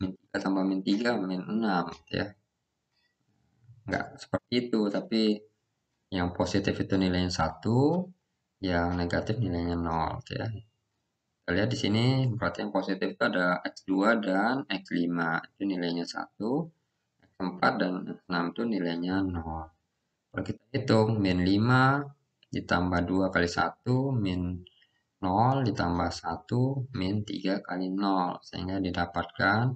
min 3 tambah min 3 min 6 gitu ya nggak seperti itu tapi yang positif itu nilainya satu yang negatif nilainya nol gitu ya kita lihat di sini berarti yang positif itu ada x2 dan x5 itu nilainya satu x4 dan x6 itu nilainya nol kalau kita hitung min 5 ditambah 2 kali 1 min 0 ditambah 1 min 3 kali 0 sehingga didapatkan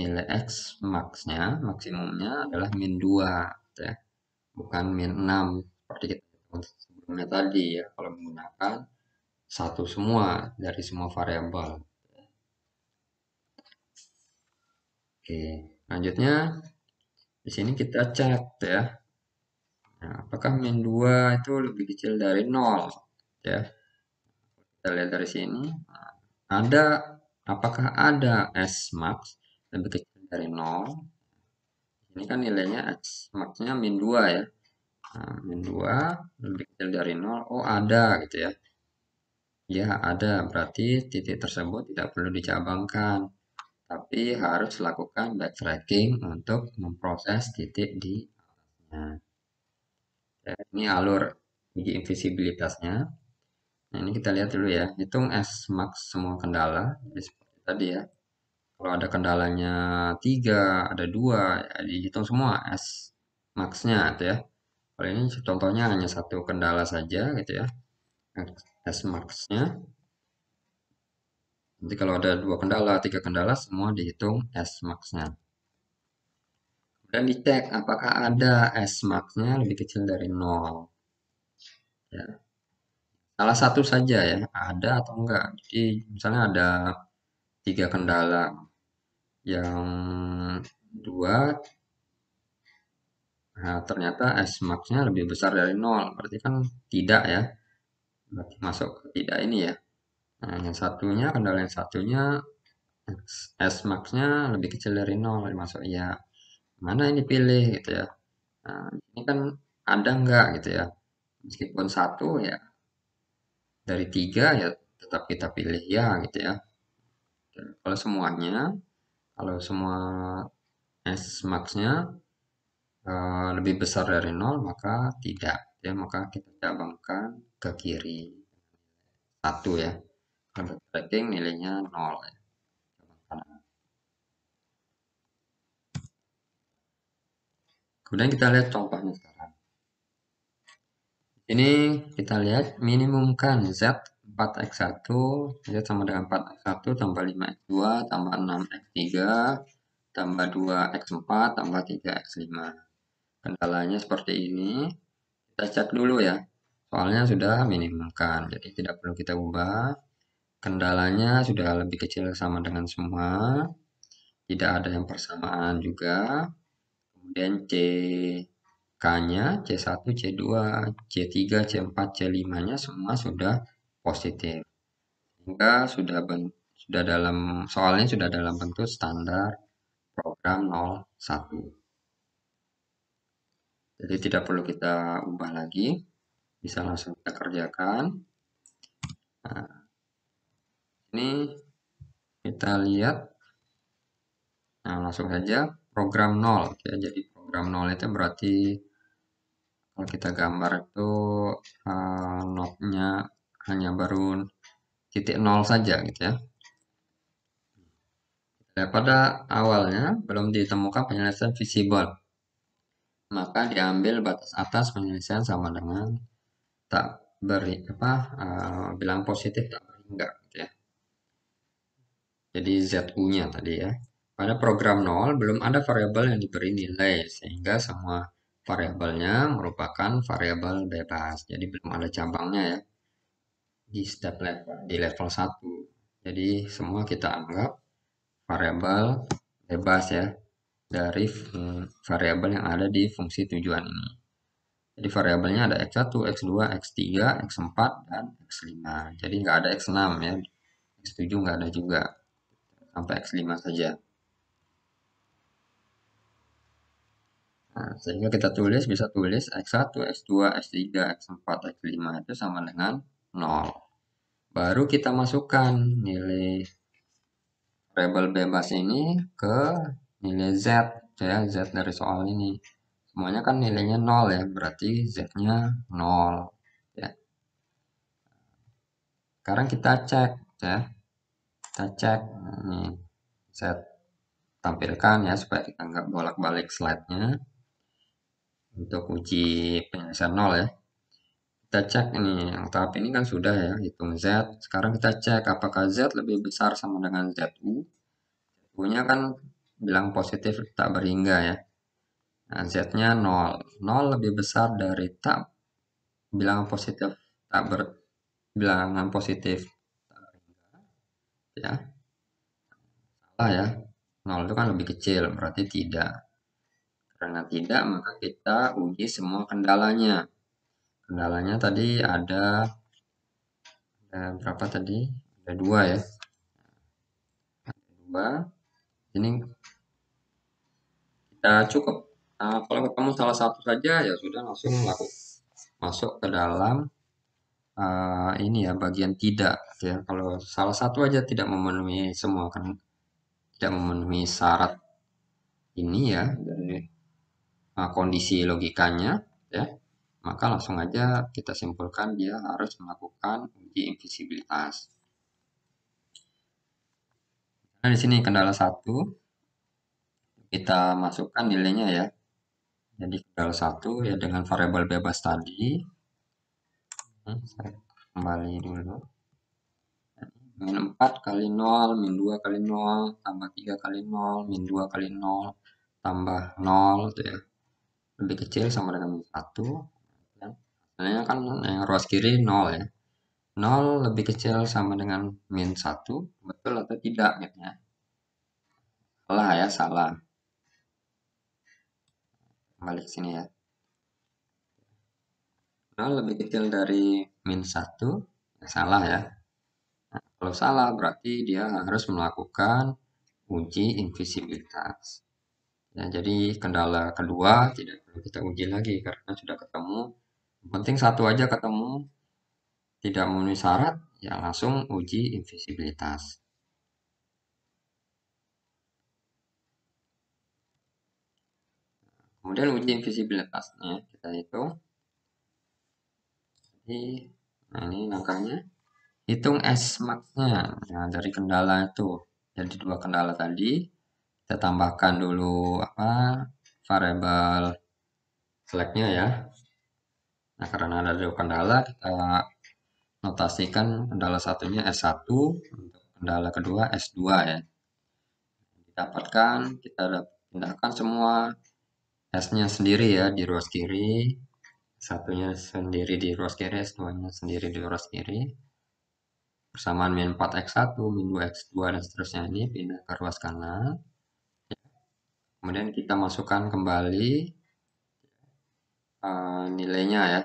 nilai X maxnya, maksimumnya adalah min 2, gitu ya. bukan min 6, seperti kita sebelumnya tadi, ya, kalau menggunakan satu semua dari semua variabel. Oke, lanjutnya di sini kita cek gitu ya. Nah, apakah min 2 itu lebih kecil dari 0 gitu ya. Kita lihat dari sini. Nah, ada apakah ada S max lebih kecil dari nol, ini kan nilainya x maksudnya min 2 ya nah, min 2 lebih kecil dari 0 oh ada gitu ya ya ada berarti titik tersebut tidak perlu dicabangkan tapi harus lakukan backtracking untuk memproses titik di atasnya ya, ini alur gigi invisibilitasnya nah ini kita lihat dulu ya hitung S max semua kendala seperti tadi ya kalau ada kendalanya tiga ada dua ya dihitung semua S maxnya gitu ya kalau ini contohnya hanya satu kendala saja gitu ya S maxnya nanti kalau ada dua kendala tiga kendala semua dihitung S maxnya Dan dicek apakah ada S maxnya lebih kecil dari nol ya salah satu saja ya ada atau enggak jadi misalnya ada tiga kendala yang dua nah ternyata S max-nya lebih besar dari nol berarti kan tidak ya berarti masuk ke tidak ini ya nah yang satunya kendala yang satunya S max-nya lebih kecil dari nol masuk ya mana ini pilih gitu ya nah, ini kan ada enggak gitu ya meskipun satu ya dari tiga ya tetap kita pilih ya gitu ya kalau semuanya kalau semua S maxnya uh, lebih besar dari nol maka tidak ya maka kita cabangkan ke kiri satu ya kalau tracking nilainya nol. ya. kemudian kita lihat contohnya sekarang ini kita lihat minimumkan Z 4x1 ya sama dengan 4x1 tambah 5x2 tambah 6x3 tambah 2x4 tambah 3x5 kendalanya seperti ini kita cek dulu ya soalnya sudah minimumkan jadi tidak perlu kita ubah kendalanya sudah lebih kecil sama dengan semua tidak ada yang persamaan juga kemudian C K nya C1, C2, C3, C4, C5 nya semua sudah positif. Sehingga sudah ben, sudah dalam soalnya sudah dalam bentuk standar program 01. Jadi tidak perlu kita ubah lagi, bisa langsung kita kerjakan. Nah, ini kita lihat. Nah, langsung saja program 0 ya. Jadi program 0 itu berarti kalau kita gambar itu uh, eh, notnya hanya baru titik nol saja gitu ya. daripada nah, pada awalnya belum ditemukan penyelesaian visible, maka diambil batas atas penyelesaian sama dengan tak beri apa uh, bilang positif tak berhingga gitu ya. Jadi ZU-nya tadi ya. Pada program nol belum ada variabel yang diberi nilai sehingga semua variabelnya merupakan variabel bebas. Jadi belum ada cabangnya ya di step level di level 1 jadi semua kita anggap variabel bebas ya dari variabel yang ada di fungsi tujuan ini jadi variabelnya ada x1, x2, x3, x4 dan x5 jadi nggak ada x6 ya x7 nggak ada juga sampai x5 saja Nah, sehingga kita tulis bisa tulis x1, x2, x3, x4, x5 itu sama dengan 0. Baru kita masukkan nilai variabel bebas ini ke nilai Z ya Z dari soal ini semuanya kan nilainya 0 ya berarti Z nya 0 ya sekarang kita cek ya kita cek ini Z tampilkan ya supaya kita nggak bolak-balik slide nya untuk uji penyelesaian nol ya kita cek ini yang tahap ini kan sudah ya hitung Z sekarang kita cek apakah Z lebih besar sama dengan ZU u nya kan bilang positif tak berhingga ya nah Z nya 0 0 lebih besar dari tak bilangan positif tak ber bilangan positif tak berhingga ya salah ya 0 itu kan lebih kecil berarti tidak karena tidak maka kita uji semua kendalanya kendalanya tadi ada, ada berapa tadi ada dua ya ada dua ini kita cukup nah, kalau ketemu salah satu saja ya sudah langsung laku masuk ke dalam uh, ini ya bagian tidak ya kalau salah satu aja tidak memenuhi semua kan tidak memenuhi syarat ini ya dari uh, kondisi logikanya ya maka langsung aja kita simpulkan dia harus melakukan uji invisibilitas. Nah, di sini kendala satu kita masukkan nilainya ya. Jadi kendala satu ya dengan variabel bebas tadi. Saya kembali dulu. Min 4 kali 0, min 2 kali 0, tambah 3 kali 0, min 2 kali 0, tambah 0 gitu ya. Lebih kecil sama dengan min 1 sebenarnya kan yang ruas kiri 0 ya 0 lebih kecil sama dengan min 1 betul atau tidak gitu ya salah ya salah balik sini ya 0 lebih kecil dari min 1 ya salah ya nah, kalau salah berarti dia harus melakukan uji invisibilitas ya, jadi kendala kedua tidak perlu kita uji lagi karena sudah ketemu penting satu aja ketemu tidak memenuhi syarat ya langsung uji invisibilitas kemudian uji invisibilitasnya kita hitung jadi nah ini langkahnya hitung S max nah, dari kendala itu jadi dua kendala tadi kita tambahkan dulu apa variabel seleknya ya Nah, karena ada dua kendala, kita notasikan kendala satunya S1, untuk kendala kedua S2 ya. Didapatkan, kita pindahkan semua S-nya sendiri ya di ruas kiri, satunya sendiri di ruas kiri, S2-nya sendiri di ruas kiri. Persamaan min 4X1, min 2X2, dan seterusnya ini pindah ke ruas kanan. Kemudian kita masukkan kembali Eh, nilainya ya.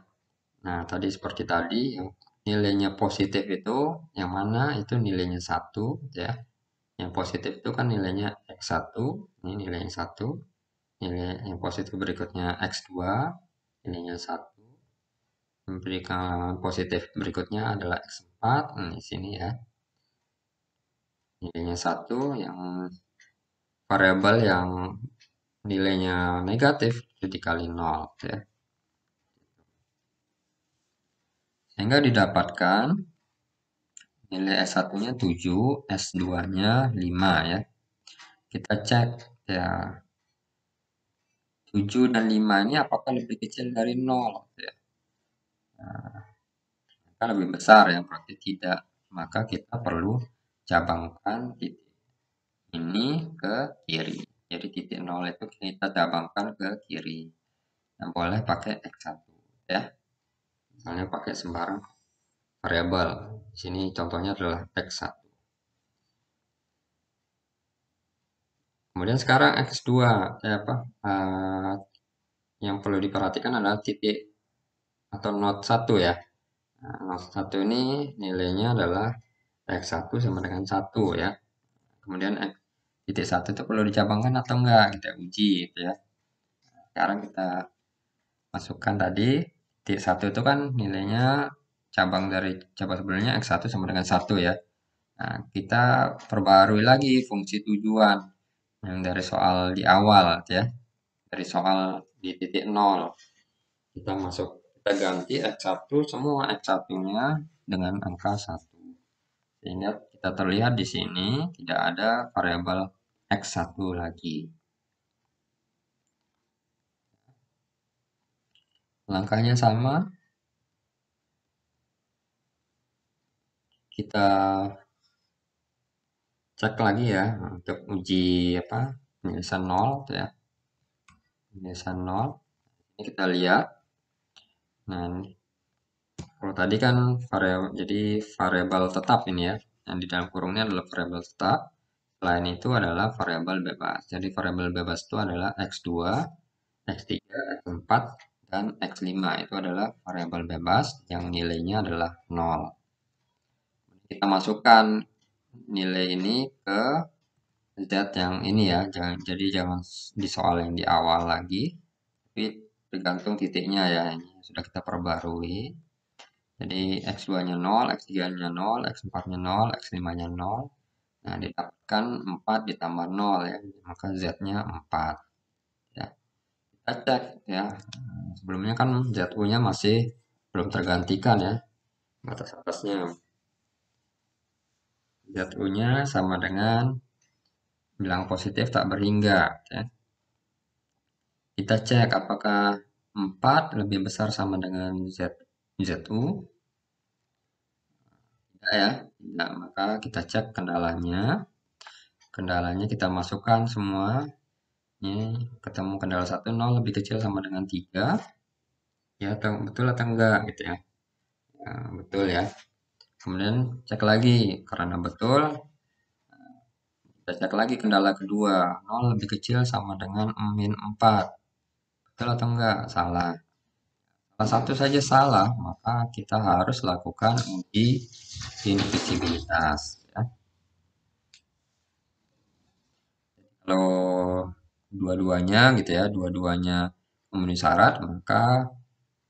Nah, tadi seperti tadi nilainya positif itu yang mana itu nilainya satu ya. Yang positif itu kan nilainya X1, ini nilai yang 1. Nilai yang positif berikutnya X2, nilainya satu. Memberikan positif berikutnya adalah X4, nah, di sini ya. Nilainya satu. yang variabel yang nilainya negatif itu dikali nol ya. Sehingga didapatkan nilai S1-nya 7, S2-nya 5 ya. Kita cek ya. 7 dan 5 ini apakah lebih kecil dari 0 ya. Nah, maka lebih besar ya, berarti tidak. Maka kita perlu cabangkan titik ini ke kiri. Jadi titik 0 itu kita cabangkan ke kiri. Yang boleh pakai X1 ya misalnya pakai sembarang variabel di sini contohnya adalah x1 kemudian sekarang x2 ya eh, apa uh, yang perlu diperhatikan adalah titik atau not 1 ya nah, Not 1 ini nilainya adalah x1 sama dengan 1 ya kemudian x titik satu itu perlu dicabangkan atau enggak kita uji gitu ya sekarang kita masukkan tadi T1 itu kan nilainya cabang dari cabang sebelumnya X1 sama dengan 1 ya. Nah, kita perbarui lagi fungsi tujuan yang dari soal di awal ya. Dari soal di titik 0. Kita masuk, kita ganti X1 semua X1-nya dengan angka 1. Sehingga kita terlihat di sini tidak ada variabel X1 lagi. langkahnya sama kita cek lagi ya nah, untuk uji apa penyelesaian nol gitu ya penyelesaian nol ini kita lihat nah kalau tadi kan variabel jadi variabel tetap ini ya yang di dalam kurungnya adalah variabel tetap Lain itu adalah variabel bebas jadi variabel bebas itu adalah x2 x3 x4 dan X5 itu adalah variabel bebas yang nilainya adalah 0. Kita masukkan nilai ini ke Z yang ini ya. Jangan, jadi jangan di soal yang di awal lagi. Tapi tergantung titiknya ya. Ini sudah kita perbarui. Jadi X2-nya 0, X3-nya 0, X4-nya 0, X5-nya 0. Nah, didapatkan 4 ditambah 0 ya. Maka Z-nya 4 attack ya sebelumnya kan ZU nya masih belum tergantikan ya batas atasnya ZU nya sama dengan bilang positif tak berhingga ya. kita cek apakah 4 lebih besar sama dengan Z, ZU tidak ya tidak maka kita cek kendalanya kendalanya kita masukkan semua ya, ketemu kendala satu nol lebih kecil sama dengan tiga ya atau betul atau enggak gitu ya, ya betul ya kemudian cek lagi karena betul kita eh, cek lagi kendala kedua nol lebih kecil sama dengan min empat betul atau enggak salah salah satu saja salah maka kita harus lakukan uji invisibilitas ya. kalau dua-duanya gitu ya, dua-duanya memenuhi syarat, maka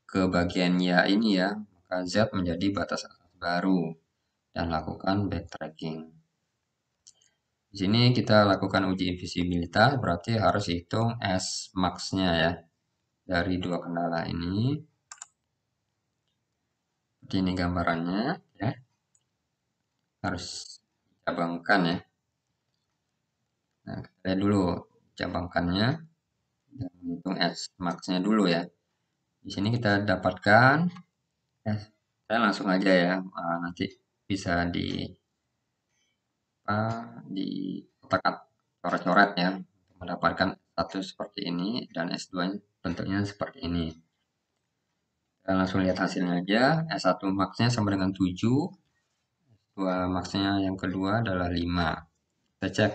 ke bagian ya ini ya, maka Z menjadi batas atas baru dan lakukan backtracking. Di sini kita lakukan uji invisibilitas, berarti harus hitung S max-nya ya dari dua kendala ini. Seperti ini gambarannya ya. Harus cabangkan ya. Nah, kita dulu cabangkannya dan menghitung S maxnya dulu ya. Di sini kita dapatkan S. Saya langsung aja ya, eh, nanti bisa di apa, di kotak coret-coret ya untuk mendapatkan satu seperti ini dan S2 bentuknya seperti ini. Kita langsung lihat hasilnya aja. S1 maxnya sama dengan 7. S2 yang kedua adalah 5. Kita cek.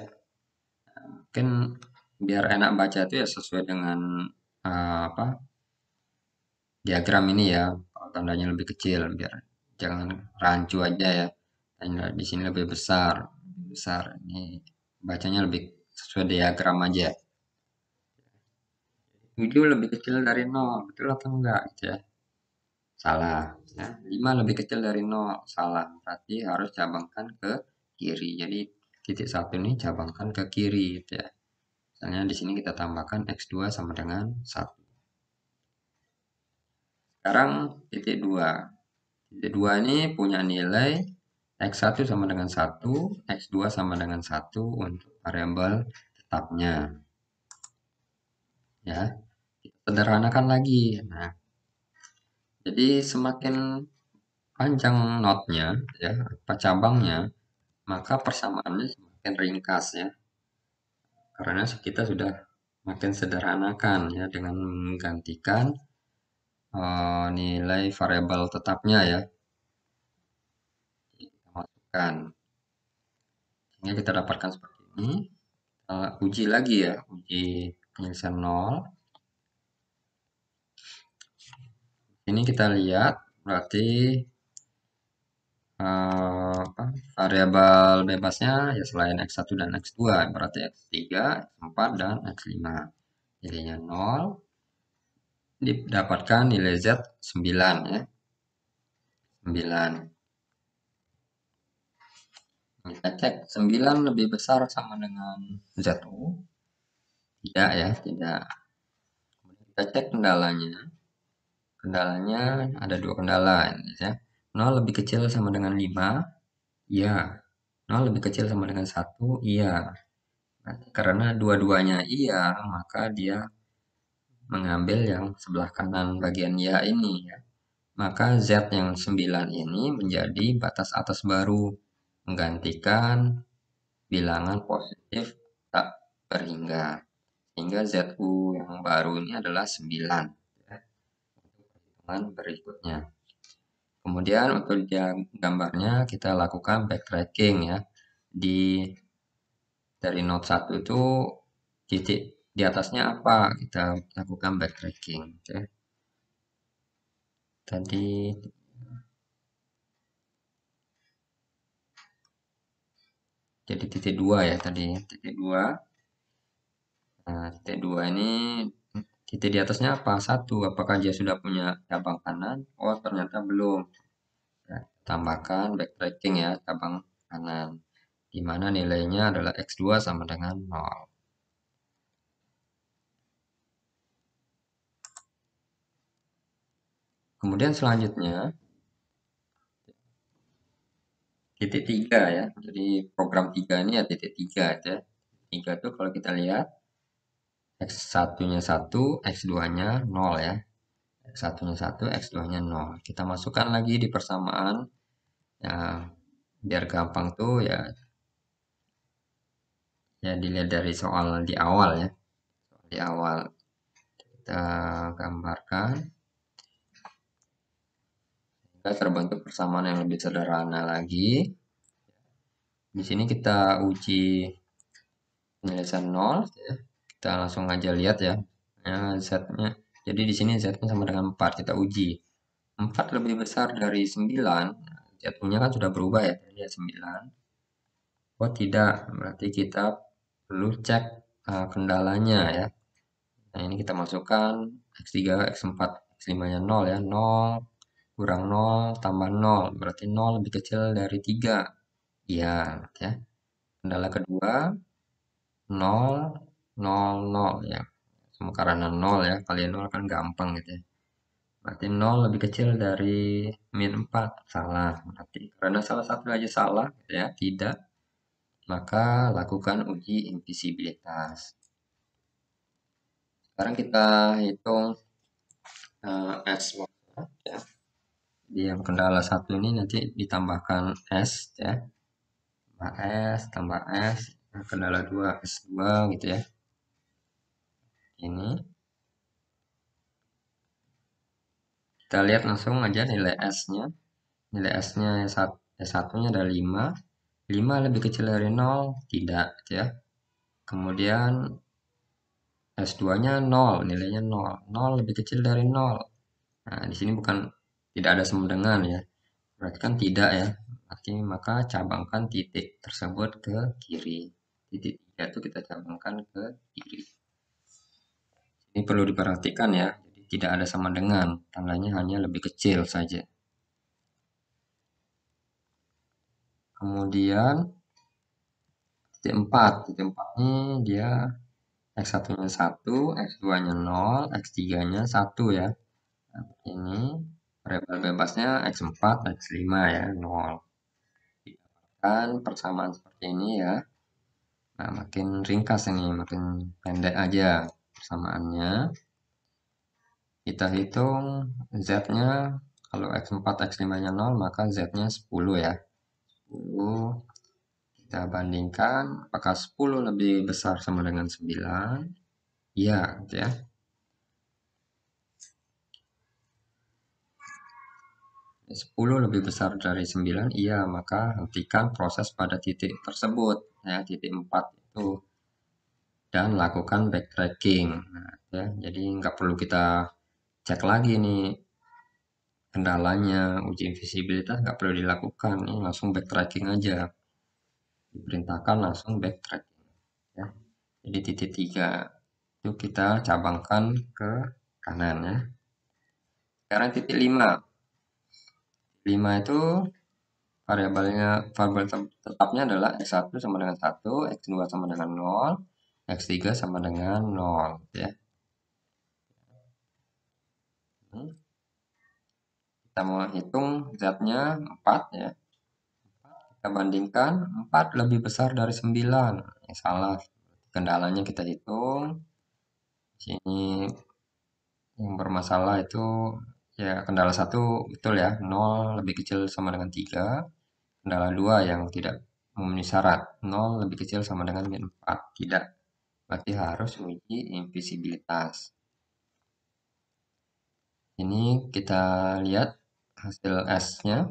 Eh, mungkin biar enak baca itu ya sesuai dengan uh, apa diagram ini ya tandanya lebih kecil biar jangan rancu aja ya tanda di sini lebih besar besar ini bacanya lebih sesuai diagram aja judul lebih kecil dari nol betul atau enggak gitu ya salah ya. 5 lebih kecil dari nol salah berarti harus cabangkan ke kiri jadi titik satu ini cabangkan ke kiri gitu ya Misalnya di sini kita tambahkan X2 sama dengan 1. Sekarang titik 2. Titik 2 ini punya nilai X1 sama dengan 1, X2 sama dengan 1 untuk variabel tetapnya. Ya, kita sederhanakan lagi. Nah, jadi semakin panjang notnya, ya, apa cabangnya, maka persamaannya semakin ringkas ya karena kita sudah makin sederhanakan ya dengan menggantikan uh, nilai variabel tetapnya ya kita masukkan sehingga kita dapatkan seperti ini uh, uji lagi ya uji penyelesaian nol ini kita lihat berarti Eh, apa, variabel bebasnya ya selain x1 dan x2 berarti x3, x4 dan x5 jadinya 0 didapatkan nilai z 9 ya 9 kita cek 9 lebih besar sama dengan z tidak ya tidak kita cek kendalanya kendalanya ada dua kendala ini ya, ya. 0 lebih kecil sama dengan 5? Iya. 0 lebih kecil sama dengan 1? Iya. Nah, karena dua-duanya iya, maka dia mengambil yang sebelah kanan bagian ya ini ya. Maka Z yang 9 ini menjadi batas atas baru menggantikan bilangan positif tak berhingga. Sehingga ZU yang baru ini adalah 9. Ya. perhitungan berikutnya. Kemudian untuk gambarnya kita lakukan backtracking ya. Di dari node 1 itu titik di atasnya apa? Kita lakukan backtracking, oke. Okay. Tadi jadi titik dua ya tadi titik dua nah titik dua ini titik gitu, di atasnya apa? Satu. Apakah dia sudah punya cabang kanan? Oh, ternyata belum. Ya, tambahkan backtracking ya, cabang kanan. dimana nilainya adalah X2 sama dengan 0. Kemudian selanjutnya, titik 3 ya. Jadi program 3 ini ya titik 3 aja. 3 itu kalau kita lihat, X1-nya 1, X2-nya 0 ya. X1-nya 1, X2-nya 0. Kita masukkan lagi di persamaan. Ya, biar gampang tuh ya. Ya dilihat dari soal di awal ya. Soal di awal kita gambarkan. Kita terbentuk persamaan yang lebih sederhana lagi. Di sini kita uji penyelesaian 0 ya kita langsung aja lihat ya nah, ya, Z-nya jadi di sini Z-nya sama dengan 4 kita uji 4 lebih besar dari 9 Z kan sudah berubah ya jadi 9 ya, oh tidak berarti kita perlu cek uh, kendalanya ya nah ini kita masukkan X3 X4 X5 nya 0 ya 0 kurang 0 tambah 0 berarti 0 lebih kecil dari 3 iya ya kendala kedua 0 nol ya sama karena 0 ya kali 0 kan gampang gitu ya berarti 0 lebih kecil dari min 4 salah berarti karena salah satu aja salah gitu ya tidak maka lakukan uji invisibilitas sekarang kita hitung uh, S ya di yang kendala satu ini nanti ditambahkan S ya tambah S tambah S kendala 2 S2 gitu ya ini kita lihat langsung aja nilai S-nya nilai S-nya S1-nya ada 5 5 lebih kecil dari 0 tidak gitu ya kemudian S2-nya 0 nilainya 0 0 lebih kecil dari 0 nah di sini bukan tidak ada sama dengan ya berarti kan tidak ya berarti maka cabangkan titik tersebut ke kiri titik 3 itu kita cabangkan ke kiri ini perlu diperhatikan ya, jadi tidak ada sama dengan, tandanya hanya lebih kecil saja. Kemudian titik 4, titik 4 ini dia X1 nya 1, X2 nya 0, X3 nya 1 ya. Nah, ini variabel bebasnya X4, X5 ya, 0. Dan persamaan seperti ini ya. Nah, makin ringkas ini, makin pendek aja persamaannya. Kita hitung Z-nya, kalau X4, X5-nya 0, maka Z-nya 10 ya. 10, kita bandingkan, apakah 10 lebih besar sama dengan 9? Iya, gitu ya. ya. 10 lebih besar dari 9, iya, maka hentikan proses pada titik tersebut, ya, titik 4 itu dan lakukan backtracking. Nah, ya, jadi nggak perlu kita cek lagi nih kendalanya uji invisibilitas nggak perlu dilakukan ini ya, langsung backtracking aja diperintahkan langsung backtracking ya jadi titik tiga itu kita cabangkan ke kanan ya sekarang titik lima lima itu variabelnya variabel tetapnya adalah x1 sama dengan 1 x2 sama dengan nol X3 sama dengan 0 ya. Hmm. Kita mau hitung zatnya 4 ya. Kita bandingkan 4 lebih besar dari 9. Ya, salah. Kendalanya kita hitung. Sini yang bermasalah itu ya kendala 1 betul ya 0 lebih kecil sama dengan 3 kendala 2 yang tidak memenuhi syarat 0 lebih kecil sama dengan 4 tidak berarti harus uji invisibilitas ini kita lihat hasil S nya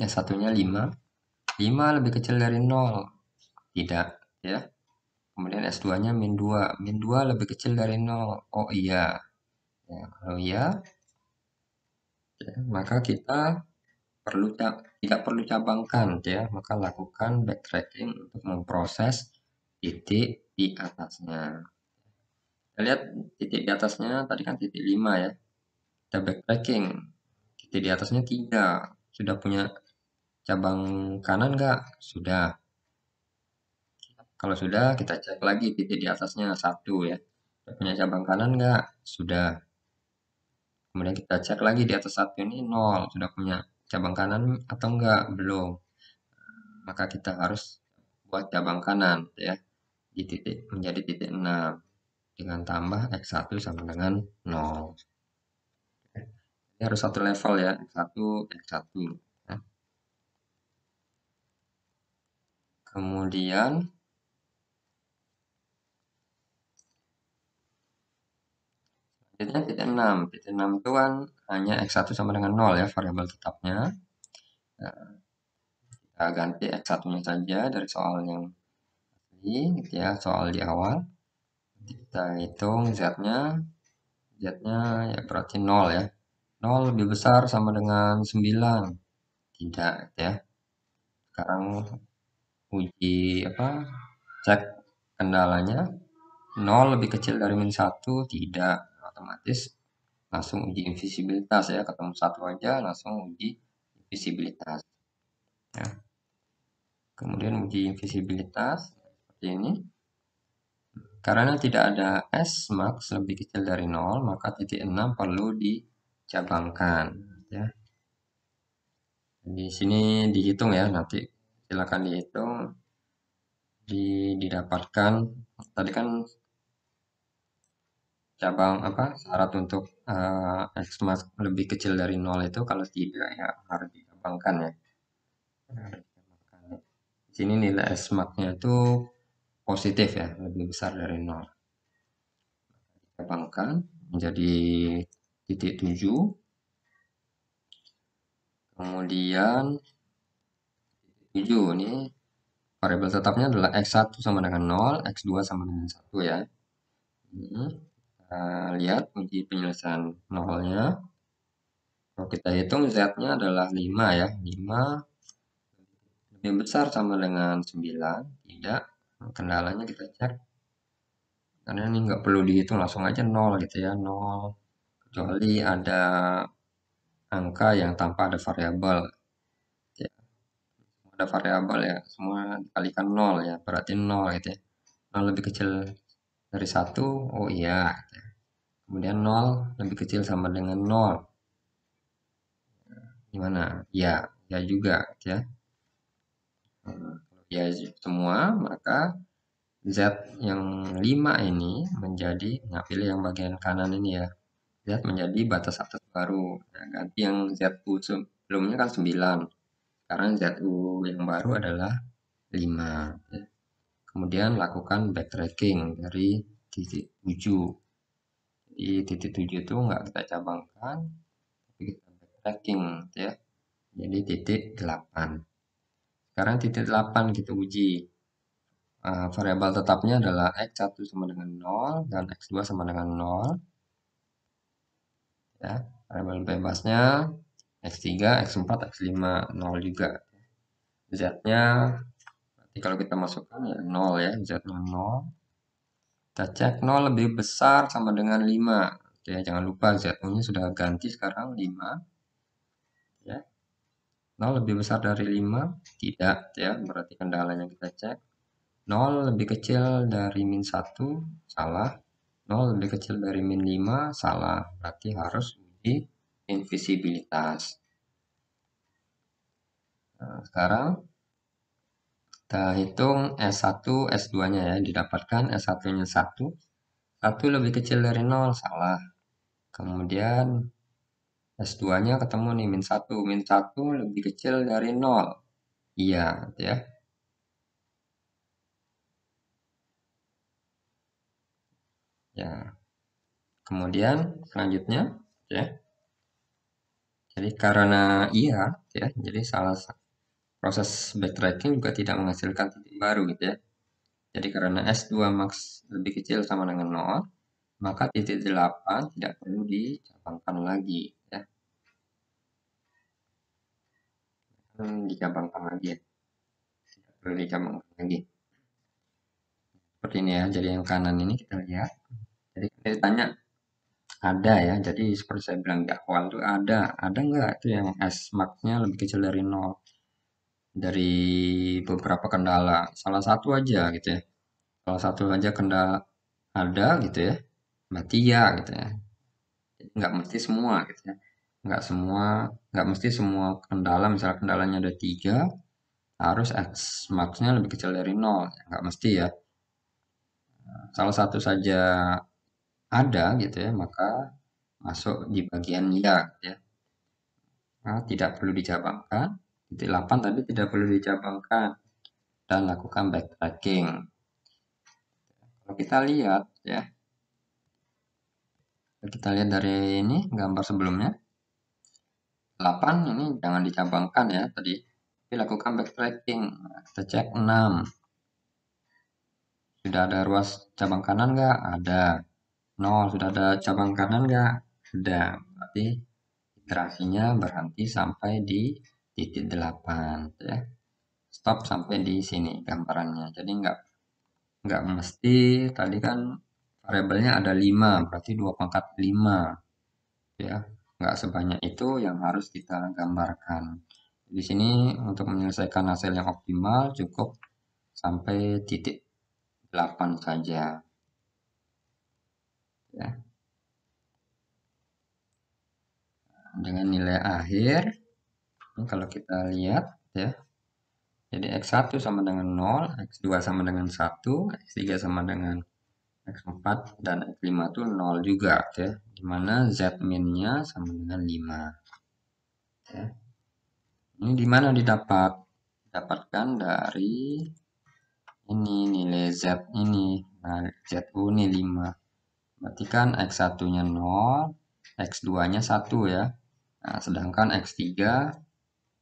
yang satunya 5 5 lebih kecil dari 0 tidak ya kemudian S2 nya min 2 min 2 lebih kecil dari 0 oh iya ya, kalau iya ya, maka kita perlu tidak perlu cabangkan ya maka lakukan backtracking untuk memproses titik di atasnya kita lihat titik di atasnya tadi kan titik 5 ya kita backtracking titik di atasnya 3 sudah punya cabang kanan nggak sudah kalau sudah kita cek lagi titik di atasnya satu ya sudah punya cabang kanan nggak sudah kemudian kita cek lagi di atas satu ini nol sudah punya cabang kanan atau enggak belum maka kita harus buat cabang kanan ya di titik menjadi titik 6 dengan tambah X1 sama dengan 0 ini harus satu level ya X1, X1 ya. kemudian selanjutnya titik 6 titik 6 itu kan hanya X1 sama dengan 0 ya variabel tetapnya nah, kita ganti X1 nya saja dari soal yang tadi gitu ya soal di awal kita hitung Z-nya ya berarti nol ya Nol lebih besar sama dengan 9 tidak gitu ya sekarang uji apa cek kendalanya Nol lebih kecil dari min 1 tidak otomatis langsung uji invisibilitas ya ketemu satu aja langsung uji invisibilitas ya. kemudian uji invisibilitas ini. Karena tidak ada S max lebih kecil dari 0, maka titik 6 perlu dicabangkan. Ya. Di sini dihitung ya, nanti silakan dihitung. Di, didapatkan, tadi kan cabang apa syarat untuk uh, X max lebih kecil dari 0 itu kalau tidak ya harus dicabangkan ya. Di sini nilai S max-nya itu positif ya lebih besar dari nol kembangkan menjadi titik 7 kemudian 7 ini variabel tetapnya adalah X1 sama dengan 0, X2 sama dengan 1 ya ini, hmm, kita lihat uji penyelesaian nolnya kalau kita hitung Z-nya adalah 5 ya 5 lebih besar sama dengan 9 tidak kendalanya kita cek karena ini nggak perlu dihitung langsung aja nol gitu ya nol kecuali ada angka yang tanpa ada variabel gitu ya. ada variabel ya semua dikalikan nol ya berarti nol gitu ya nol lebih kecil dari satu oh iya gitu ya. kemudian nol lebih kecil sama dengan nol gimana ya ya juga gitu ya ya semua, maka Z yang 5 ini menjadi, nah pilih yang bagian kanan ini ya, Z menjadi batas atas baru. Nah, ganti yang u sebelumnya kan 9. Sekarang u yang baru adalah 5. Kemudian lakukan backtracking dari titik 7. di titik 7 itu nggak kita cabangkan, tapi kita backtracking ya. Jadi titik 8. Sekarang titik 8 kita gitu, uji. Uh, variabel tetapnya adalah X1 sama dengan 0 dan X2 sama dengan 0. Ya, variabel bebasnya X3, X4, X5, 0 juga. Z-nya, nanti kalau kita masukkan ya 0 ya, Z-nya 0. Kita cek 0 lebih besar sama dengan 5. Oke, jangan lupa Z-nya sudah ganti sekarang 5. 0 lebih besar dari 5 tidak ya berarti kendalanya kita cek 0 lebih kecil dari min 1 salah 0 lebih kecil dari min 5 salah berarti harus di invisibilitas nah, sekarang kita hitung S1, S2 nya ya didapatkan S1 nya 1 1 lebih kecil dari 0 salah kemudian S2-nya ketemu nih min 1. Min 1 lebih kecil dari 0. Iya, gitu ya. Ya. Kemudian selanjutnya, gitu ya. Jadi karena iya, gitu ya. Jadi salah proses backtracking juga tidak menghasilkan titik baru gitu ya. Jadi karena S2 max lebih kecil sama dengan 0, maka titik 8 tidak perlu dicabangkan lagi. di cabang tidak perlu di cabang lagi. seperti ini ya jadi yang kanan ini kita lihat jadi kita tanya ada ya jadi seperti saya bilang di awal itu ada ada nggak itu yang S marknya lebih kecil dari nol dari beberapa kendala salah satu aja gitu ya salah satu aja kendala ada gitu ya berarti ya gitu ya nggak mesti semua gitu ya nggak semua nggak mesti semua kendala misalnya kendalanya ada tiga harus x maxnya lebih kecil dari nol nggak mesti ya salah satu saja ada gitu ya maka masuk di bagian ya gitu ya nah, tidak perlu dicabangkan titik 8 tadi tidak perlu dicabangkan dan lakukan backtracking kalau kita lihat ya kita lihat dari ini gambar sebelumnya 8 ini jangan dicabangkan ya tadi tapi lakukan backtracking kita cek 6 sudah ada ruas cabang kanan enggak ada 0 sudah ada cabang kanan enggak sudah berarti iterasinya berhenti sampai di titik 8 ya stop sampai di sini gambarannya jadi enggak enggak mesti tadi kan variabelnya ada 5 berarti 2 pangkat 5 ya nggak sebanyak itu yang harus kita gambarkan. Di sini untuk menyelesaikan hasil yang optimal cukup sampai titik 8 saja. Ya. Dengan nilai akhir, ini kalau kita lihat ya, jadi X1 sama dengan 0, X2 sama dengan 1, X3 sama dengan X4 dan X5 itu 0 juga ya. Dimana Z minnya sama dengan 5. Ya. Ini dimana didapat? Dapatkan dari ini nilai Z ini. Nah, ZU ini 5. Berarti kan X1-nya 0, X2-nya 1 ya. Nah, sedangkan X3,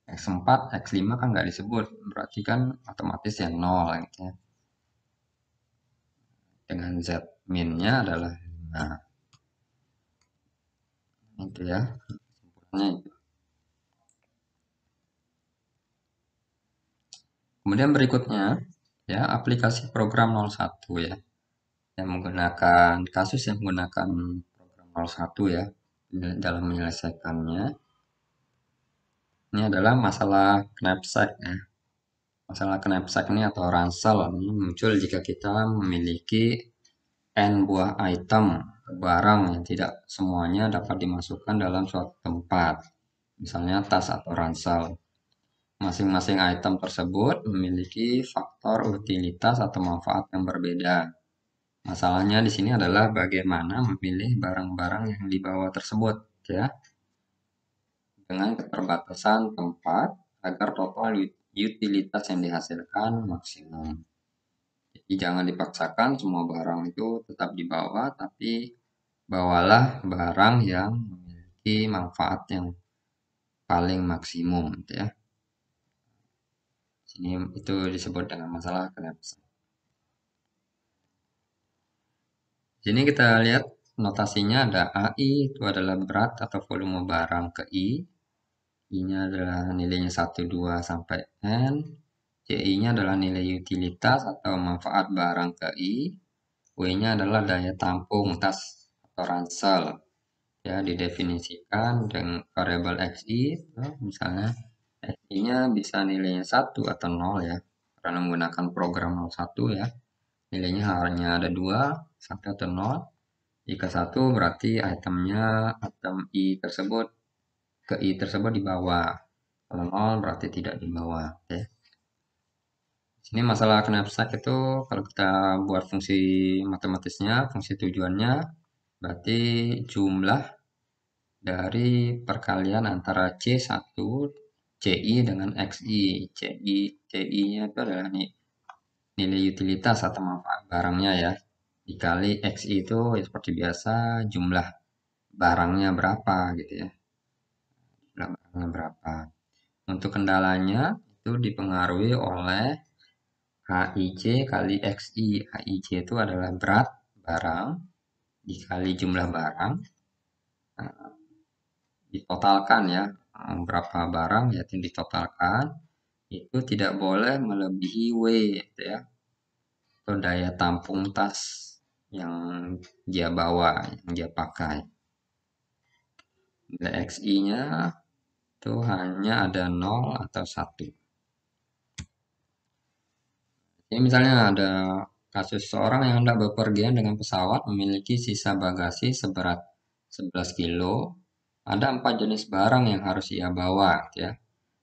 X4, X5 kan nggak disebut. Berarti kan otomatis ya 0 ya dengan Z minnya adalah nah itu ya kemudian berikutnya ya aplikasi program 01 ya yang menggunakan kasus yang menggunakan program 01 ya dalam menyelesaikannya ini adalah masalah knapsack ya Masalah knapsack ini atau ransel ini hmm, muncul jika kita memiliki n buah item barang yang tidak semuanya dapat dimasukkan dalam suatu tempat, misalnya tas atau ransel. Masing-masing item tersebut memiliki faktor utilitas atau manfaat yang berbeda. Masalahnya di sini adalah bagaimana memilih barang-barang yang dibawa tersebut, ya. Dengan keterbatasan tempat, agar total utilitas yang dihasilkan maksimum. Jadi jangan dipaksakan semua barang itu tetap dibawa, tapi bawalah barang yang memiliki manfaat yang paling maksimum gitu ya. Ini itu disebut dengan masalah kelepasan. Sini kita lihat notasinya ada AI itu adalah berat atau volume barang ke I, I-nya adalah nilainya 1, 2, sampai N. CI-nya adalah nilai utilitas atau manfaat barang ke I. W-nya adalah daya tampung tas atau ransel. Ya, didefinisikan dengan variabel XI, ya, misalnya XI-nya bisa nilainya 1 atau 0 ya, karena menggunakan program 01 ya. Nilainya hanya ada 2, 1 atau 0. Jika 1 berarti itemnya, item I tersebut ke i tersebut di bawah kalau nol berarti tidak di bawah ya ini sini masalah knapsack itu kalau kita buat fungsi matematisnya fungsi tujuannya berarti jumlah dari perkalian antara C1 CI dengan XI CI CI nya itu adalah nilai utilitas atau manfaat barangnya ya dikali XI itu ya seperti biasa jumlah barangnya berapa gitu ya berapa. Untuk kendalanya itu dipengaruhi oleh HIC kali XI. HIC itu adalah berat barang dikali jumlah barang. Nah, ditotalkan ya, eh, berapa barang ya ditotalkan itu tidak boleh melebihi W gitu ya. Atau daya tampung tas yang dia bawa, yang dia pakai. XI-nya itu hanya ada 0 atau 1. Jadi misalnya ada kasus seorang yang hendak bepergian dengan pesawat memiliki sisa bagasi seberat 11 kilo. Ada empat jenis barang yang harus ia bawa, ya.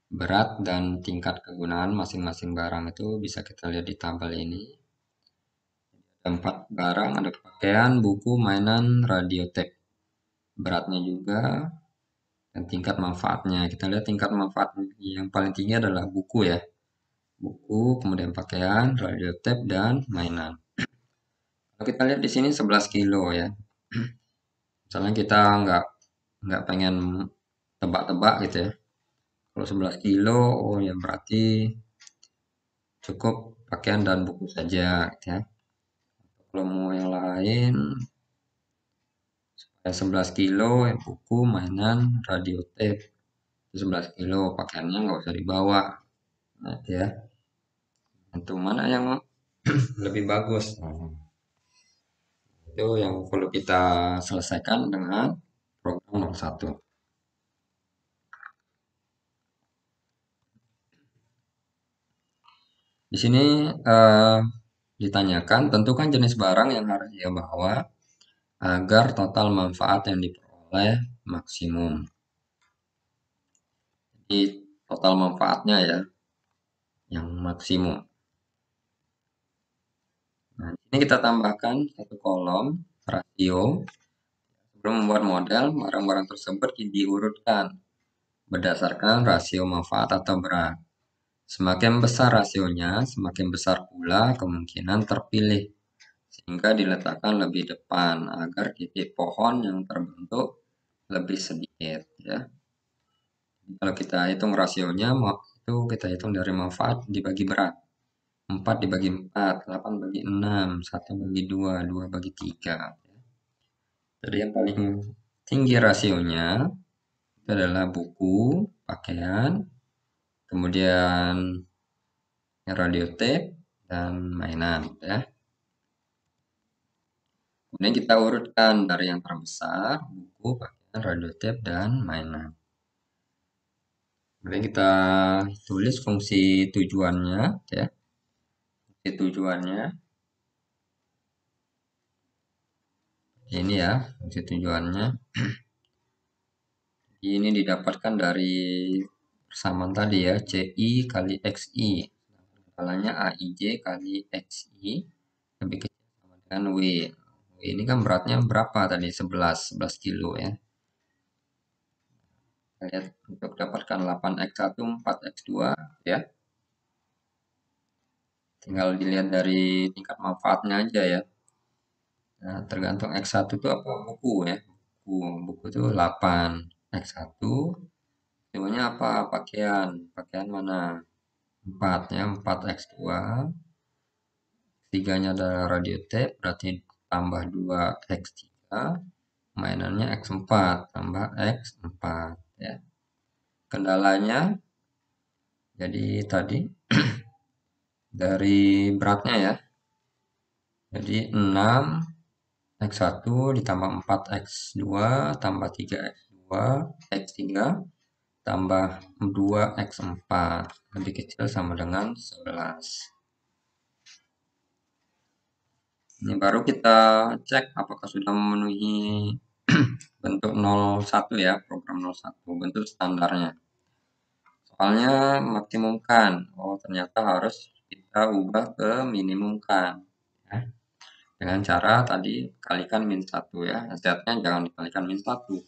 Berat dan tingkat kegunaan masing-masing barang itu bisa kita lihat di tabel ini. Ada empat barang, ada pakaian, buku, mainan, radio tape. Beratnya juga dan tingkat manfaatnya. Kita lihat tingkat manfaat yang paling tinggi adalah buku ya. Buku, kemudian pakaian, radio tape, dan mainan. Kalau kita lihat di sini 11 kilo ya. Misalnya kita nggak nggak pengen tebak-tebak gitu ya. Kalau 11 kilo, oh ya berarti cukup pakaian dan buku saja gitu ya. Kalau mau yang lain, 11 kilo buku mainan radio tape 11 kilo pakaiannya nggak usah dibawa nah, ya itu mana yang lebih bagus hmm. itu yang perlu kita selesaikan dengan program nomor satu. di sini uh, ditanyakan tentukan jenis barang yang harus dia bawa agar total manfaat yang diperoleh maksimum. Jadi total manfaatnya ya yang maksimum. Nah, ini kita tambahkan satu kolom rasio. Sebelum membuat model, barang-barang tersebut diurutkan berdasarkan rasio manfaat atau berat. Semakin besar rasionya, semakin besar pula kemungkinan terpilih sehingga diletakkan lebih depan agar titik pohon yang terbentuk lebih sedikit ya. Kalau kita hitung rasionya itu kita hitung dari manfaat dibagi berat. 4 dibagi 4, 8 bagi 6, 1 bagi 2, 2 bagi 3. Ya. Jadi yang paling tinggi rasionya itu adalah buku, pakaian, kemudian radio tape dan mainan ya. Kemudian kita urutkan dari yang terbesar, buku, pakaian, radio tape, dan mainan. Kemudian kita tulis fungsi tujuannya, ya. Fungsi tujuannya. Ini ya, fungsi tujuannya. Ini didapatkan dari persamaan tadi ya, CI kali XI. Kepalanya AIJ kali XI lebih kecil sama dengan W ini kan beratnya berapa tadi 11 11 kilo ya kita lihat untuk dapatkan 8x1 4x2 ya tinggal dilihat dari tingkat manfaatnya aja ya nah, tergantung x1 itu apa buku ya buku buku itu 8 x1 Semuanya apa? Pakaian. Pakaian mana? 4 ya, 4 X2. Tiganya adalah radio tape, berarti tambah 2 X3 mainannya X4 tambah X4 ya. Kendalanya jadi tadi dari beratnya ya. Jadi 6 X1 ditambah 4 X2 tambah 3 X2 X3 tambah 2 X4 lebih kecil sama dengan 11. ini baru kita cek apakah sudah memenuhi bentuk 01 ya program 01 bentuk standarnya soalnya maksimumkan oh ternyata harus kita ubah ke minimumkan ya. dengan cara tadi kalikan min 1 ya z jangan dikalikan min 1 tapi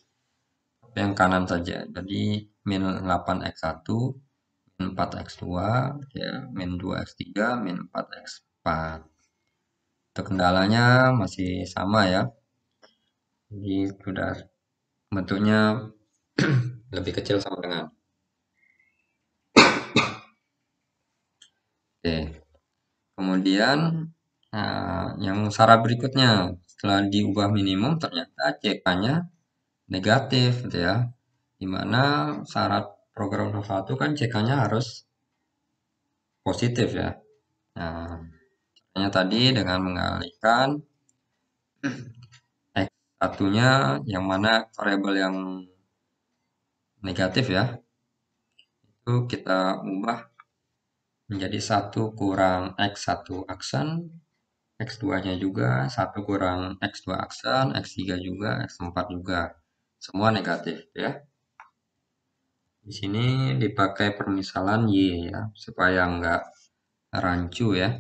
yang kanan saja jadi min 8x1 min 4x2 ya min 2x3 min 4x4 untuk kendalanya masih sama ya jadi sudah bentuknya lebih kecil sama dengan oke kemudian nah, yang syarat berikutnya setelah diubah minimum ternyata CK nya negatif gitu ya dimana syarat program 01 kan CK nya harus positif ya nah hanya tadi dengan mengalihkan X satunya yang mana variabel yang negatif ya itu kita ubah menjadi satu kurang x satu aksen, X2-nya juga, satu kurang X2 aksen, X3 juga, X4 juga. Semua negatif ya. Di sini dipakai permisalan Y ya, supaya nggak rancu ya.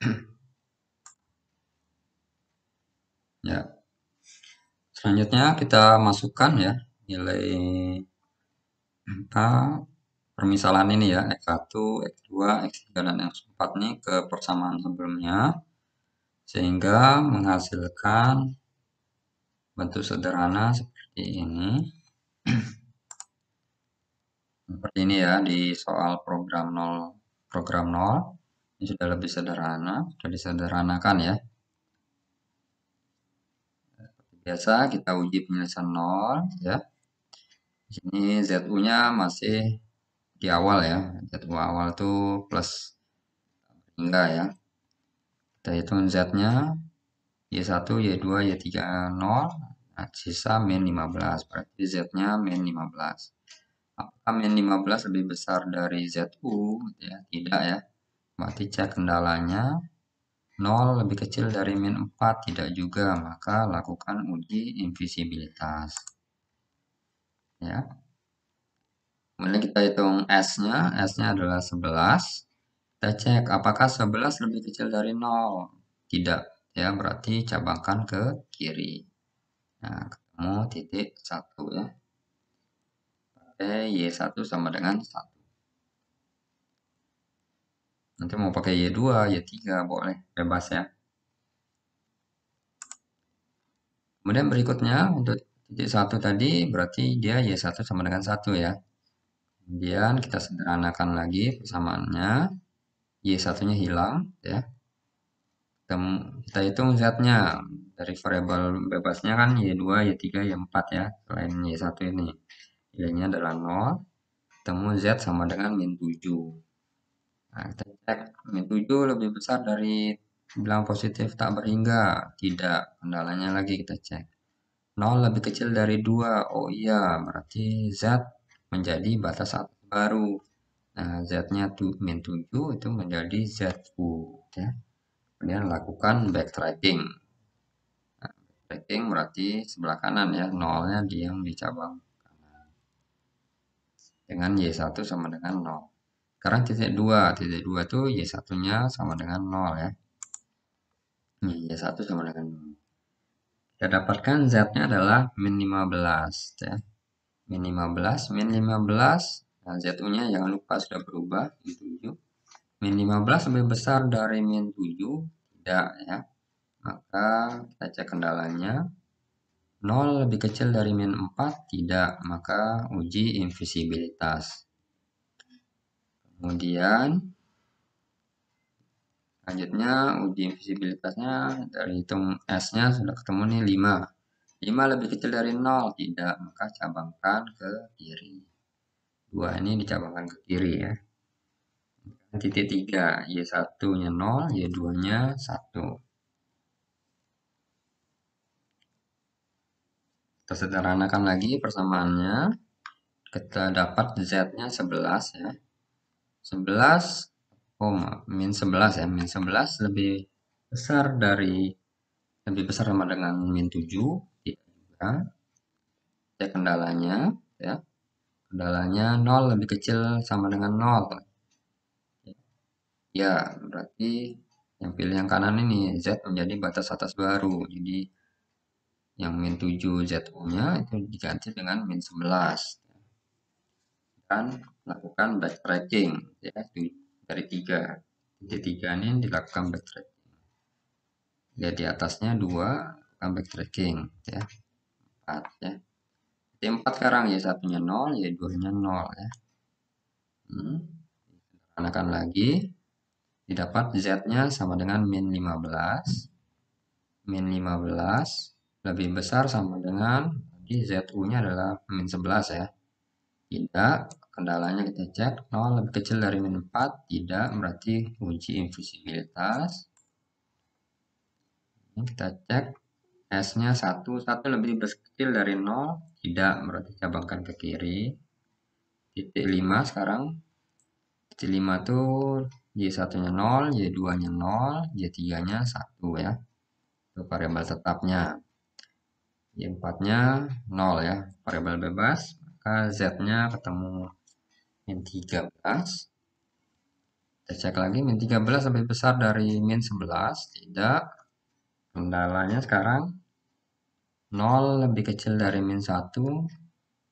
Ya. Selanjutnya kita masukkan ya nilai angka permisalan ini ya X1, X2, X3, dan X4 ini ke persamaan sebelumnya sehingga menghasilkan bentuk sederhana seperti ini seperti ini ya di soal program 0 program 0 ini sudah lebih sederhana, sudah disederhanakan ya. Seperti biasa kita uji penyelesaian 0 ya. Di sini ZU-nya masih di awal ya. ZU awal itu plus hingga ya. Kita hitung Z-nya Y1, Y2, Y3, 0. Nah, sisa min 15. Berarti Z-nya min 15. Apakah min 15 lebih besar dari ZU? Ya, tidak ya berarti cek kendalanya 0 lebih kecil dari min 4 tidak juga maka lakukan uji invisibilitas ya kemudian kita hitung S nya S nya adalah 11 kita cek apakah 11 lebih kecil dari 0 tidak ya berarti cabangkan ke kiri nah ketemu titik 1 ya pakai Y1 sama dengan 1 Nanti mau pakai Y2, Y3 boleh, bebas ya. Kemudian berikutnya untuk titik 1 tadi berarti dia Y1 sama dengan 1 ya. Kemudian kita sederhanakan lagi persamaannya. Y1-nya hilang ya. Kita, kita hitung Z-nya dari variabel bebasnya kan Y2, Y3, Y4 ya. Selain Y1 ini. Y-nya adalah 0. Temu Z sama dengan min 7. Nah, kita cek. Ini 7 lebih besar dari bilang positif tak berhingga. Tidak. Kendalanya lagi kita cek. 0 lebih kecil dari 2. Oh iya, berarti Z menjadi batas atas baru. Nah, Z-nya min 7 itu menjadi Z. Ya. Kemudian lakukan backtracking. Nah, backtracking berarti sebelah kanan ya, nolnya diam di cabang Dengan Y1 sama dengan 0 sekarang titik 2 titik 2 itu Y nya sama dengan 0 ya ini Y1 sama dengan 0 kita dapatkan Z nya adalah min 15 ya min 15 min 15 nah Z nya jangan lupa sudah berubah min 7 min 15 lebih besar dari min 7 tidak ya maka kita cek kendalanya 0 lebih kecil dari min 4 tidak maka uji invisibilitas Kemudian selanjutnya uji invisibilitasnya dari hitung S-nya sudah ketemu nih 5. 5 lebih kecil dari 0 tidak, maka cabangkan ke kiri. 2 ini dicabangkan ke kiri ya. Titik 3, Y1 nya 0, Y2 nya 1. Kita sederhanakan lagi persamaannya. Kita dapat Z-nya 11 ya. 11, koma min 11 ya, min 11 lebih besar dari, lebih besar sama dengan min 7, ya, Ya, kendalanya, ya, kendalanya 0 lebih kecil sama dengan 0. Ya, berarti yang pilih yang kanan ini, Z menjadi batas atas baru. Jadi, yang min 7 z nya itu diganti dengan min 11 akan melakukan backtracking ya dari tiga di tiga ini dilakukan backtracking ya di atasnya dua lakukan backtracking ya empat ya di empat sekarang ya satunya nol ya dua nya nol ya hmm. lagi didapat z nya sama dengan min 15 min 15 lebih besar sama dengan jadi ZU nya adalah min 11 ya tidak kendalanya kita cek 0 lebih kecil dari min 4 tidak berarti kunci invisibilitas ini kita cek S nya 1 1 lebih kecil dari 0 tidak berarti cabangkan ke kiri titik 5 sekarang titik 5 itu Y1 nya 0 Y2 nya 0 Y3 nya 1 ya itu variabel tetapnya Y4 nya 0 ya variabel bebas maka Z nya ketemu min 13 kita cek lagi min 13 lebih besar dari min 11 tidak kendalanya sekarang 0 lebih kecil dari min 1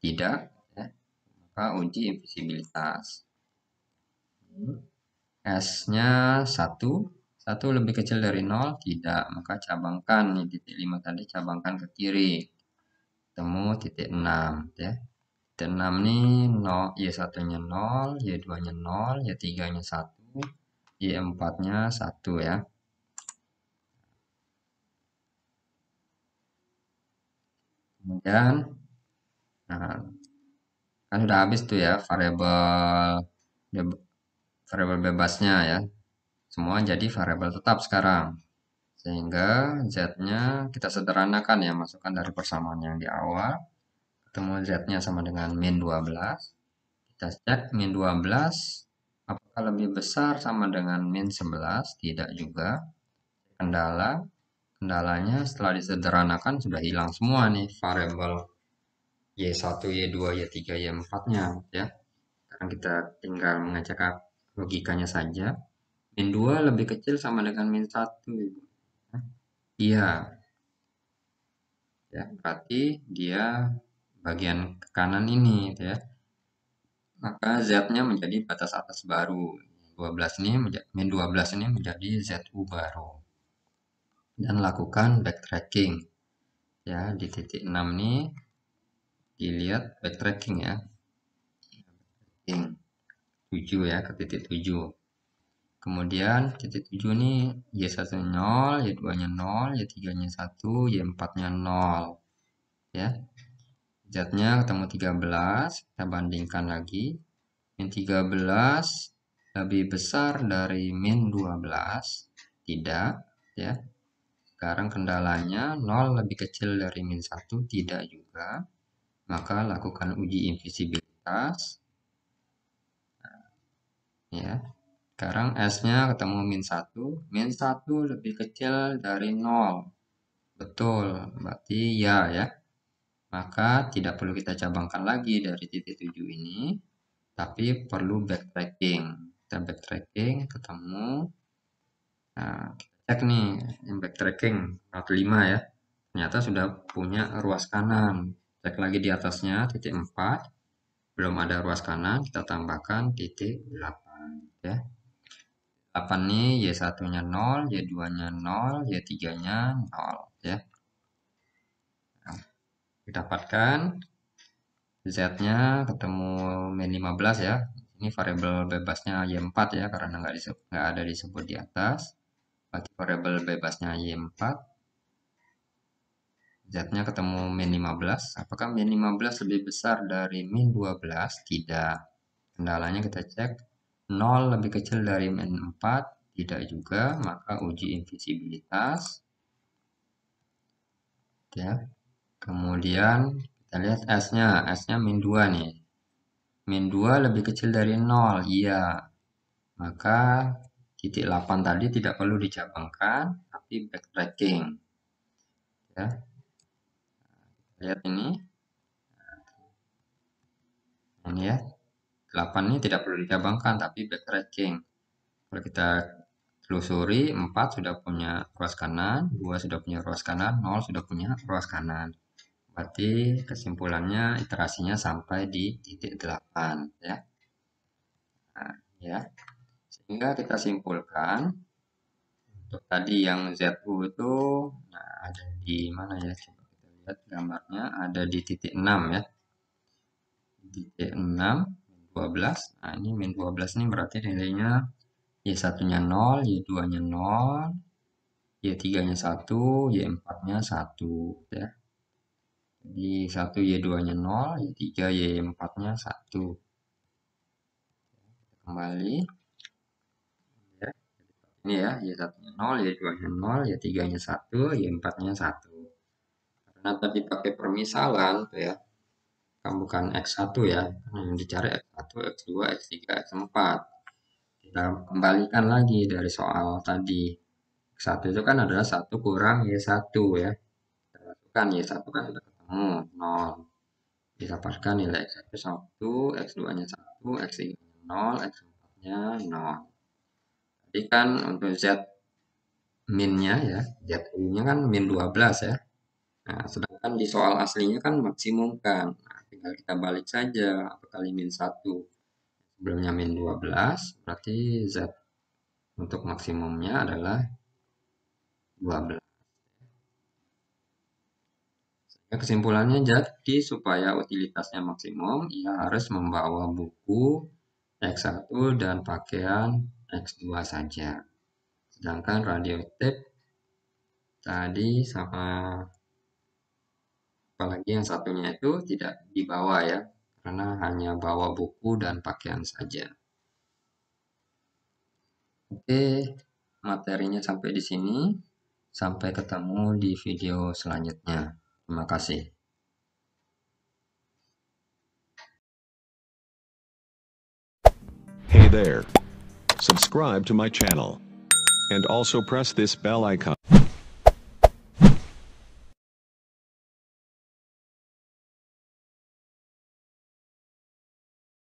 tidak ya. maka uji invisibilitas S nya 1 1 lebih kecil dari 0 tidak maka cabangkan titik 5 tadi cabangkan ke kiri temu titik 6 ya t 6 ini 0, Y1 nya 0, Y2 nya 0, Y3 nya 1, Y4 nya 1 ya. Kemudian, nah, kan sudah habis tuh ya variabel variabel bebasnya ya. Semua jadi variabel tetap sekarang. Sehingga Z-nya kita sederhanakan ya, masukkan dari persamaan yang di awal ketemu Z-nya sama dengan min 12. Kita cek min 12 apakah lebih besar sama dengan min 11? Tidak juga. Kendala, kendalanya setelah disederhanakan sudah hilang semua nih variabel Y1, Y2, Y3, Y4-nya ya. Sekarang kita tinggal mengecek logikanya saja. Min 2 lebih kecil sama dengan min 1. Ya. Iya. Ya, berarti dia bagian kanan ini gitu ya maka Z-nya menjadi batas atas baru 12 ini min 12 ini menjadi ZU baru dan lakukan backtracking ya di titik 6 ini dilihat backtracking ya backtracking 7 ya ke titik 7 kemudian titik 7 ini Y1 0 Y2 nya 0 Y3 nya 1 Y4 nya 0 ya Z-nya ketemu 13, kita bandingkan lagi. Min 13 lebih besar dari min 12, tidak, ya. Sekarang kendalanya 0 lebih kecil dari min 1, tidak juga. Maka lakukan uji invisibilitas. Nah, ya. Sekarang S-nya ketemu min 1, min 1 lebih kecil dari 0. Betul, berarti ya ya maka tidak perlu kita cabangkan lagi dari titik 7 ini tapi perlu backtracking kita backtracking ketemu nah kita cek nih yang backtracking 45 ya ternyata sudah punya ruas kanan cek lagi di atasnya titik 4 belum ada ruas kanan kita tambahkan titik 8 ya 8 nih Y1 nya 0 Y2 nya 0 Y3 nya 0 ya didapatkan Z-nya ketemu min 15 ya. Ini variabel bebasnya Y4 ya karena nggak nggak ada disebut di atas. Berarti variabel bebasnya Y4. Z-nya ketemu min 15. Apakah min 15 lebih besar dari min 12? Tidak. Kendalanya kita cek 0 lebih kecil dari min 4. Tidak juga, maka uji invisibilitas. Ya, Kemudian kita lihat S-nya. S-nya min 2 nih. Min 2 lebih kecil dari 0. Iya. Maka titik 8 tadi tidak perlu dicabangkan, tapi backtracking. Ya. Lihat ini. Nah, ini ya. 8 ini tidak perlu dicabangkan, tapi backtracking. Kalau kita telusuri 4 sudah punya ruas kanan, 2 sudah punya ruas kanan, 0 sudah punya ruas kanan. Berarti kesimpulannya iterasinya sampai di titik 8 ya. Nah, ya. Sehingga kita simpulkan untuk tadi yang ZU itu nah, ada di mana ya? Coba kita lihat gambarnya ada di titik 6 ya. Di titik 6 12. Nah, ini min 12 ini berarti nilainya Y1-nya 0, Y2-nya 0, Y3-nya 1, Y4-nya 1 ya y 1 Y2 nya 0, Y3 Y4 nya 1. Kembali. ini ya, Y1 nya 0, Y2 nya 0, Y3 nya 1, Y4 nya 1. Karena tadi pakai permisalan tuh ya, kan bukan X1 ya, yang dicari X1, X2, X3, X4. Kita kembalikan lagi dari soal tadi. X1 itu kan adalah 1 kurang Y1 ya. Kita masukkan Y1 kan 0 hmm, didapatkan nilai X1 1 X2 nya 1 X3 nya 0 X4 nya 0 Jadi kan untuk Z min nya ya Z nya kan min 12 ya nah, sedangkan di soal aslinya kan maksimum kan nah, tinggal kita balik saja atau kali min 1 sebelumnya min 12 berarti Z untuk maksimumnya adalah 12 Ya, kesimpulannya jadi supaya utilitasnya maksimum, ia harus membawa buku X1 dan pakaian X2 saja. Sedangkan radio tip tadi sama apalagi yang satunya itu tidak dibawa ya, karena hanya bawa buku dan pakaian saja. Oke, materinya sampai di sini. Sampai ketemu di video selanjutnya. Terima kasih. Hey there. Subscribe to my channel. And also press this bell icon.